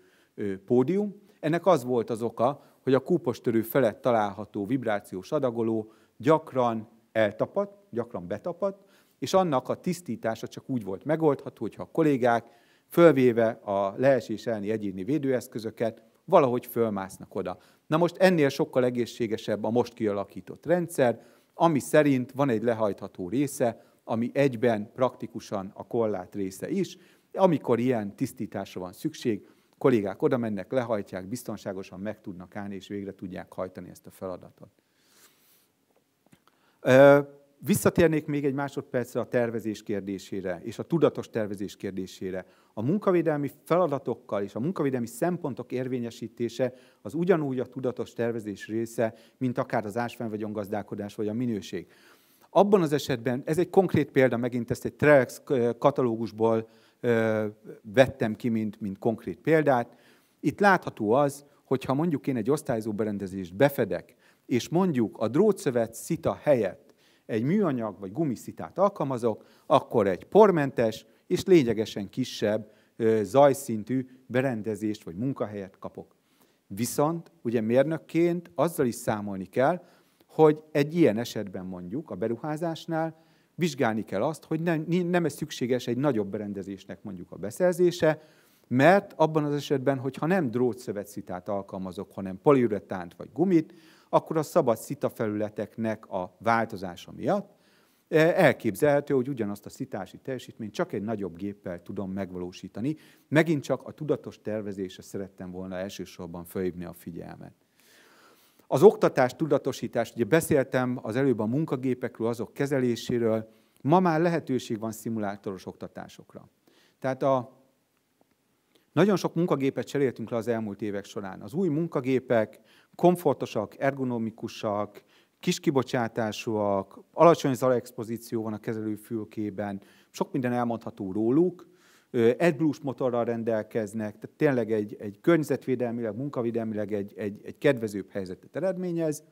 [SPEAKER 1] pódium. Ennek az volt az oka, hogy a kúpos törő felett található vibrációs adagoló gyakran eltapadt, gyakran betapadt, és annak a tisztítása csak úgy volt megoldható, hogyha a kollégák fölvéve a leesés elleni egyéni védőeszközöket valahogy fölmásznak oda. Na most ennél sokkal egészségesebb a most kialakított rendszer, ami szerint van egy lehajtható része, ami egyben praktikusan a korlát része is. Amikor ilyen tisztításra van szükség, kollégák oda mennek, lehajtják, biztonságosan meg tudnak állni, és végre tudják hajtani ezt a feladatot. Visszatérnék még egy másodpercre a tervezés kérdésére és a tudatos tervezés kérdésére. A munkavédelmi feladatokkal és a munkavédelmi szempontok érvényesítése az ugyanúgy a tudatos tervezés része, mint akár az ásvány vagy gazdálkodás vagy a minőség. Abban az esetben, ez egy konkrét példa, megint ezt egy Trex katalógusból vettem ki, mint, mint konkrét példát. Itt látható az, hogyha mondjuk én egy osztályzó berendezést befedek, és mondjuk a drótszövet szita helyett egy műanyag vagy gumiszitát alkalmazok, akkor egy pormentes és lényegesen kisebb zajszintű berendezést vagy munkahelyet kapok. Viszont ugye mérnökként azzal is számolni kell, hogy egy ilyen esetben mondjuk a beruházásnál vizsgálni kell azt, hogy nem, nem ez szükséges egy nagyobb berendezésnek mondjuk a beszerzése, mert abban az esetben, hogyha nem drótszövetszitát alkalmazok, hanem poliuretánt vagy gumit, akkor a szabad felületeknek a változása miatt e, elképzelhető, hogy ugyanazt a szitási teljesítményt csak egy nagyobb géppel tudom megvalósítani. Megint csak a tudatos tervezésre szerettem volna elsősorban fölhívni a figyelmet. Az oktatás, tudatosítás, ugye beszéltem az előbb a munkagépekről, azok kezeléséről, ma már lehetőség van szimulátoros oktatásokra. Tehát a nagyon sok munkagépet cseréltünk le az elmúlt évek során. Az új munkagépek komfortosak, ergonomikusak, kis kibocsátásúak, alacsony zajexpozíció van a kezelőfülkében, sok minden elmondható róluk, AdBlue-s motorral rendelkeznek, tehát tényleg egy, egy környezetvédelmileg, munkavédelmileg egy, egy, egy kedvezőbb helyzetet eredményez.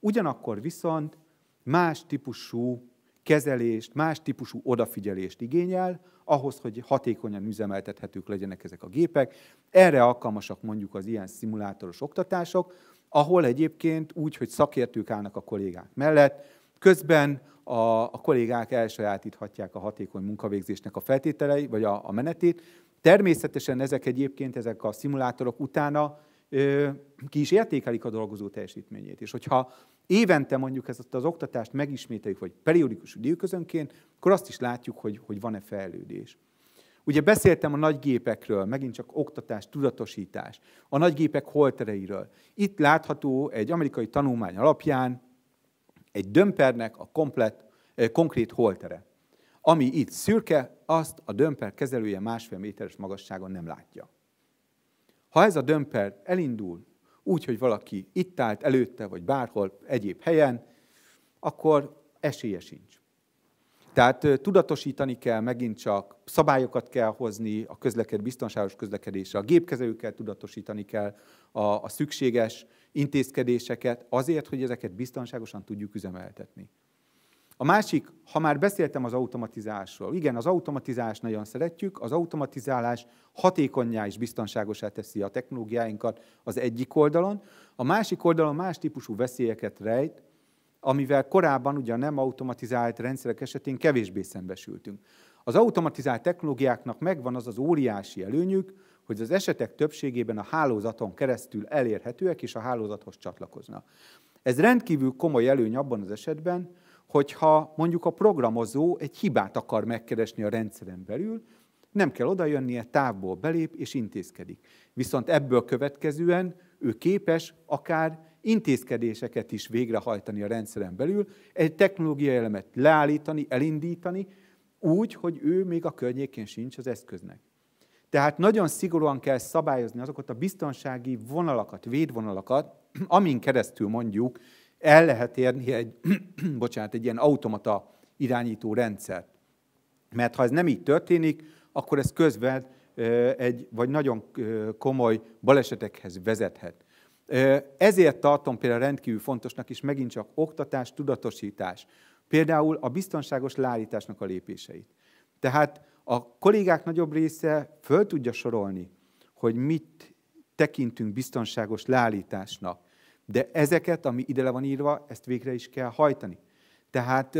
[SPEAKER 1] Ugyanakkor viszont más típusú kezelést, más típusú odafigyelést igényel, ahhoz, hogy hatékonyan üzemeltethetők legyenek ezek a gépek. Erre alkalmasak mondjuk az ilyen szimulátoros oktatások, ahol egyébként úgy, hogy szakértők állnak a kollégák mellett, közben a, a kollégák elsajátíthatják a hatékony munkavégzésnek a feltételei, vagy a, a menetét. Természetesen ezek egyébként, ezek a szimulátorok utána ki is értékelik a dolgozó teljesítményét. És hogyha évente mondjuk ezt az oktatást megismételjük, vagy periódikus időközönként, akkor azt is látjuk, hogy, hogy van-e fejlődés. Ugye beszéltem a nagy gépekről, megint csak oktatás, tudatosítás, a nagy gépek holtereiről. Itt látható egy amerikai tanulmány alapján egy dömpernek a komplet, eh, konkrét holtere. Ami itt szürke, azt a dömper kezelője másfél méteres magasságon nem látja. Ha ez a dömper elindul úgy, hogy valaki itt állt előtte, vagy bárhol egyéb helyen, akkor esélye sincs. Tehát tudatosítani kell megint csak, szabályokat kell hozni a közleked, biztonságos közlekedésre, a gépkezelőkkel tudatosítani kell a, a szükséges intézkedéseket azért, hogy ezeket biztonságosan tudjuk üzemeltetni. A másik, ha már beszéltem az automatizásról, igen, az automatizálást nagyon szeretjük, az automatizálás hatékonyá és biztonságosá teszi a technológiáinkat az egyik oldalon, a másik oldalon más típusú veszélyeket rejt, amivel korábban ugyan nem automatizált rendszerek esetén kevésbé szembesültünk. Az automatizált technológiáknak megvan az az óriási előnyük, hogy az esetek többségében a hálózaton keresztül elérhetőek és a hálózathoz csatlakoznak. Ez rendkívül komoly előny abban az esetben, hogyha mondjuk a programozó egy hibát akar megkeresni a rendszeren belül, nem kell oda jönnie, távból belép és intézkedik. Viszont ebből következően ő képes akár intézkedéseket is végrehajtani a rendszeren belül, egy technológiai elemet leállítani, elindítani, úgy, hogy ő még a környékén sincs az eszköznek. Tehát nagyon szigorúan kell szabályozni azokat a biztonsági vonalakat, védvonalakat, *clears throat* amin keresztül mondjuk el lehet érni egy, *clears throat* bocsánat, egy ilyen automata irányító rendszert. Mert ha ez nem így történik, akkor ez közben egy, vagy nagyon komoly balesetekhez vezethet. Ezért tartom például rendkívül fontosnak is megint csak oktatás, tudatosítás. Például a biztonságos leállításnak a lépéseit. Tehát a kollégák nagyobb része föl tudja sorolni, hogy mit tekintünk biztonságos leállításnak. De ezeket, ami ide le van írva, ezt végre is kell hajtani. Tehát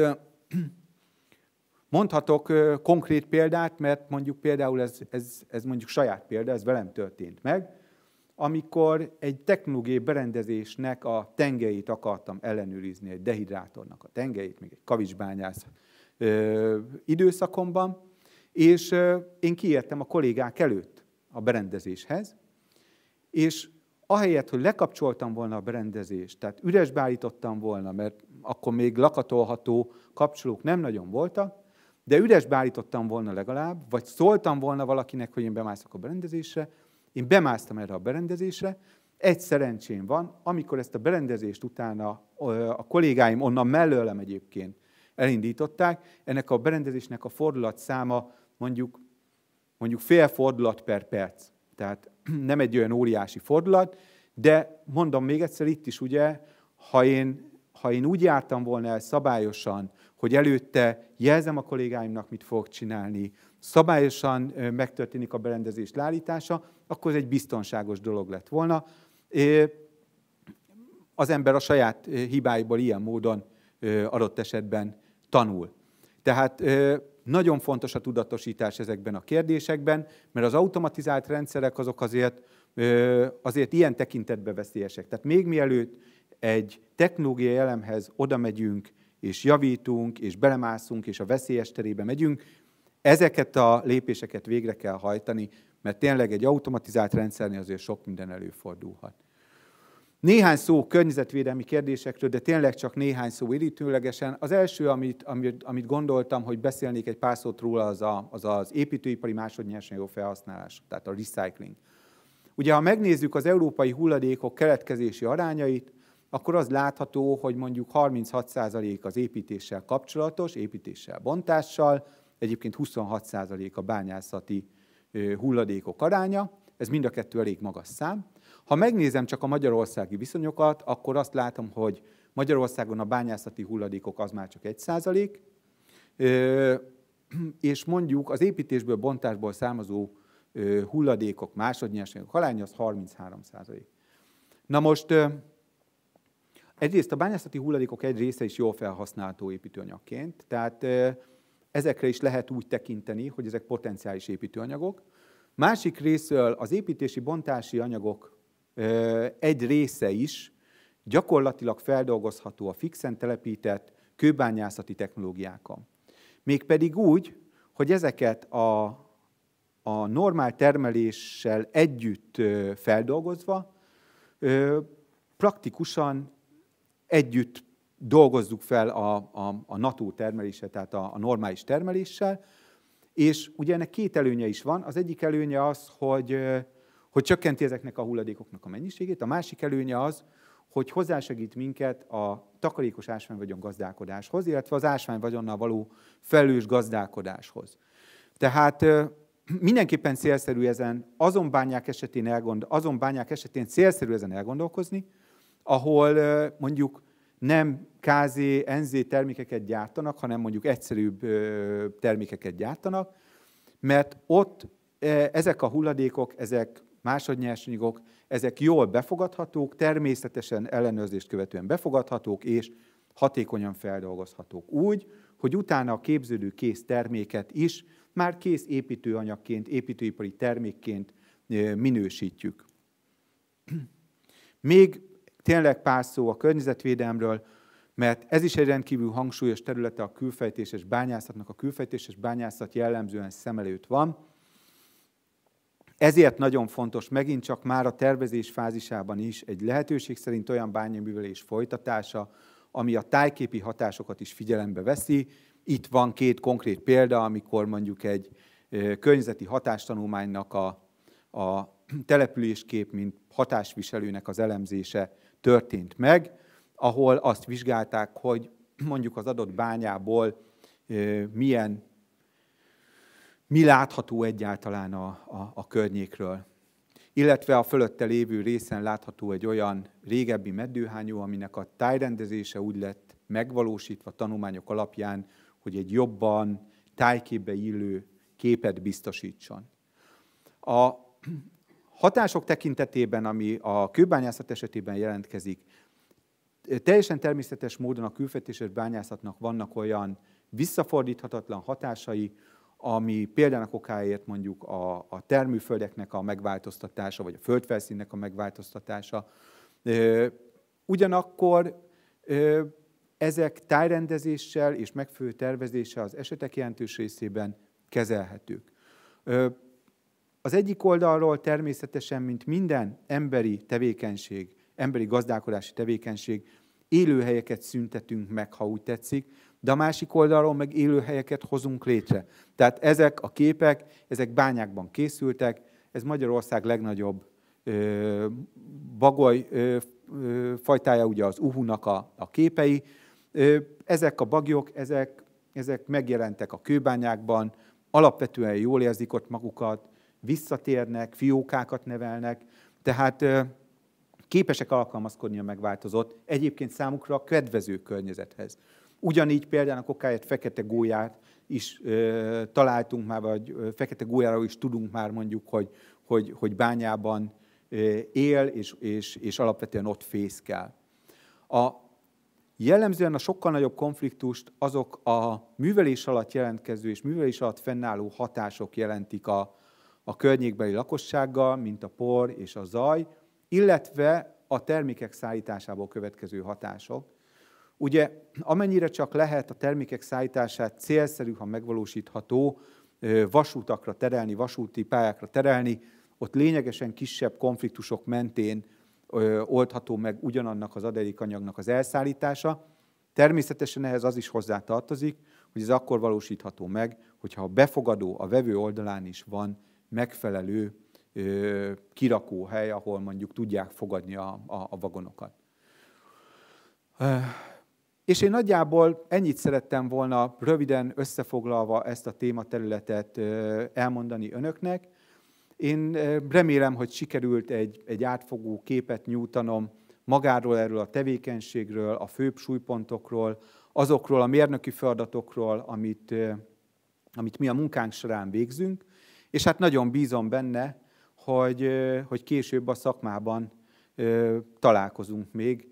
[SPEAKER 1] *clears throat* mondhatok konkrét példát, mert mondjuk például ez, ez, ez mondjuk saját példa, ez velem történt meg, amikor egy technológiai berendezésnek a tengeit akartam ellenőrizni, egy dehidrátornak a tengeit, még egy kavicsbányász időszakomban, és én kiértem a kollégák előtt a berendezéshez, és ahelyett, hogy lekapcsoltam volna a berendezést, tehát üresbe állítottam volna, mert akkor még lakatolható kapcsolók nem nagyon voltak, de üresbe állítottam volna legalább, vagy szóltam volna valakinek, hogy én bemászok a berendezésre, én bemásztam erre a berendezésre, egy szerencsém van, amikor ezt a berendezést utána a kollégáim onnan mellőlem egyébként elindították, ennek a berendezésnek a fordulat száma mondjuk, mondjuk fél fordulat per perc. Tehát *clears throat* nem egy olyan óriási fordulat, de mondom még egyszer itt is, ugye, ha én, ha én úgy jártam volna el szabályosan, hogy előtte jelzem a kollégáimnak, mit fogok csinálni, szabályosan megtörténik a berendezés leállítása, akkor ez egy biztonságos dolog lett volna. Az ember a saját hibáiból ilyen módon adott esetben tanul. Tehát nagyon fontos a tudatosítás ezekben a kérdésekben, mert az automatizált rendszerek azok azért, azért ilyen tekintetbe veszélyesek. Tehát még mielőtt egy technológiai elemhez oda megyünk, és javítunk, és belemászunk, és a veszélyes terébe megyünk, ezeket a lépéseket végre kell hajtani, mert tényleg egy automatizált rendszernél azért sok minden előfordulhat. Néhány szó környezetvédelmi kérdésekről, de tényleg csak néhány szó irítőlegesen. Az első, amit, amit, amit gondoltam, hogy beszélnék egy pár szót róla, az a, az, az építőipari másodnyersanyagok felhasználás, tehát a recycling. Ugye, ha megnézzük az európai hulladékok keletkezési arányait, akkor az látható, hogy mondjuk 36% az építéssel kapcsolatos, építéssel, bontással, egyébként 26% a bányászati hulladékok aránya, ez mind a kettő elég magas szám. Ha megnézem csak a magyarországi viszonyokat, akkor azt látom, hogy Magyarországon a bányászati hulladékok az már csak 1 százalék, és mondjuk az építésből, bontásból származó hulladékok, másodnyersanyagok halány az 33 százalék. Na most egyrészt a bányászati hulladékok egy része is jól felhasználható építőanyagként, tehát ezekre is lehet úgy tekinteni, hogy ezek potenciális építőanyagok. Másik részről az építési bontási anyagok egy része is gyakorlatilag feldolgozható a fixen telepített kőbányászati technológiákkal. Mégpedig úgy, hogy ezeket a, a normál termeléssel együtt feldolgozva praktikusan együtt dolgozzuk fel a, a, a NATO termelése, tehát a, a normális termeléssel, és ugye ennek két előnye is van. Az egyik előnye az, hogy hogy csökkenti ezeknek a hulladékoknak a mennyiségét. A másik előnye az, hogy hozzásegít minket a takarékos ásványvagyon gazdálkodáshoz, illetve az ásványvagyonnal való felelős gazdálkodáshoz. Tehát mindenképpen célszerű ezen, azon bányák esetén, elgond, azon bányák esetén célszerű ezen elgondolkozni, ahol mondjuk nem KZ, NZ termékeket gyártanak, hanem mondjuk egyszerűbb termékeket gyártanak, mert ott ezek a hulladékok, ezek másodnyersanyagok, ezek jól befogadhatók, természetesen ellenőrzést követően befogadhatók és hatékonyan feldolgozhatók úgy, hogy utána a képződő kész terméket is már kész építőanyagként, építőipari termékként minősítjük. *clears throat* Még tényleg pár szó a környezetvédelemről, mert ez is egy rendkívül hangsúlyos területe a külfejtéses bányászatnak. A külfejtéses bányászat jellemzően szem előtt van. Ezért nagyon fontos megint csak már a tervezés fázisában is egy lehetőség szerint olyan bányaművelés folytatása, ami a tájképi hatásokat is figyelembe veszi. Itt van két konkrét példa, amikor mondjuk egy környezeti hatástanulmánynak a, a településkép, mint hatásviselőnek az elemzése történt meg, ahol azt vizsgálták, hogy mondjuk az adott bányából milyen mi látható egyáltalán a, a, a környékről. Illetve a fölötte lévő részen látható egy olyan régebbi meddőhányó, aminek a tájrendezése úgy lett megvalósítva tanulmányok alapján, hogy egy jobban tájképbe illő képet biztosítson. A hatások tekintetében, ami a kőbányászat esetében jelentkezik, teljesen természetes módon a külfetéses bányászatnak vannak olyan visszafordíthatatlan hatásai, ami példának okáért mondjuk a, a termőföldeknek a megváltoztatása, vagy a földfelszínnek a megváltoztatása. Ugyanakkor ezek tájrendezéssel és megfelelő tervezéssel az esetek jelentős részében kezelhetők. Az egyik oldalról természetesen, mint minden emberi tevékenység, emberi gazdálkodási tevékenység, élőhelyeket szüntetünk meg, ha úgy tetszik, de a másik oldalról meg élőhelyeket hozunk létre. Tehát ezek a képek, ezek bányákban készültek, ez Magyarország legnagyobb ö, bagoly ö, ö, fajtája, ugye az uhunak a, a képei. Ö, ezek a bagyok, ezek, ezek megjelentek a kőbányákban, alapvetően jól érzik ott magukat, visszatérnek, fiókákat nevelnek, tehát ö, képesek alkalmazkodni a megváltozott, egyébként számukra a kedvező környezethez. Ugyanígy például a kokáért fekete gólyát is ö, találtunk már, vagy fekete gólyáról is tudunk már mondjuk, hogy, hogy, hogy bányában ö, él, és, és, és alapvetően ott fészkel. A, jellemzően a sokkal nagyobb konfliktust azok a művelés alatt jelentkező és művelés alatt fennálló hatások jelentik a, a környékbeli lakossággal, mint a por és a zaj, illetve a termékek szállításából következő hatások. Ugye amennyire csak lehet a termékek szállítását célszerű, ha megvalósítható, vasútakra terelni, vasúti pályákra terelni, ott lényegesen kisebb konfliktusok mentén oldható meg ugyanannak az adalékanyagnak az elszállítása. Természetesen ehhez az is tartozik, hogy ez akkor valósítható meg, hogyha a befogadó, a vevő oldalán is van megfelelő kirakóhely, ahol mondjuk tudják fogadni a, a, a vagonokat. És én nagyjából ennyit szerettem volna röviden összefoglalva ezt a tématerületet elmondani önöknek. Én remélem, hogy sikerült egy, egy átfogó képet nyújtanom magáról erről a tevékenységről, a főbb súlypontokról, azokról a mérnöki feladatokról, amit, amit mi a munkánk során végzünk, és hát nagyon bízom benne, hogy, hogy később a szakmában találkozunk még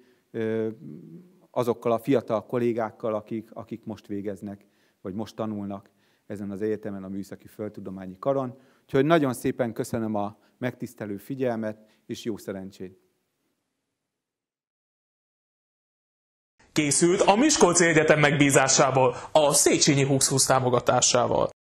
[SPEAKER 1] azokkal a fiatal kollégákkal, akik, akik most végeznek, vagy most tanulnak ezen az egyetemen, a Műszaki Földtudományi Karon. Úgyhogy nagyon szépen köszönöm a megtisztelő figyelmet, és jó szerencsét! Készült a Miskolci Egyetem megbízásából, a Széchenyi 2020 támogatásával.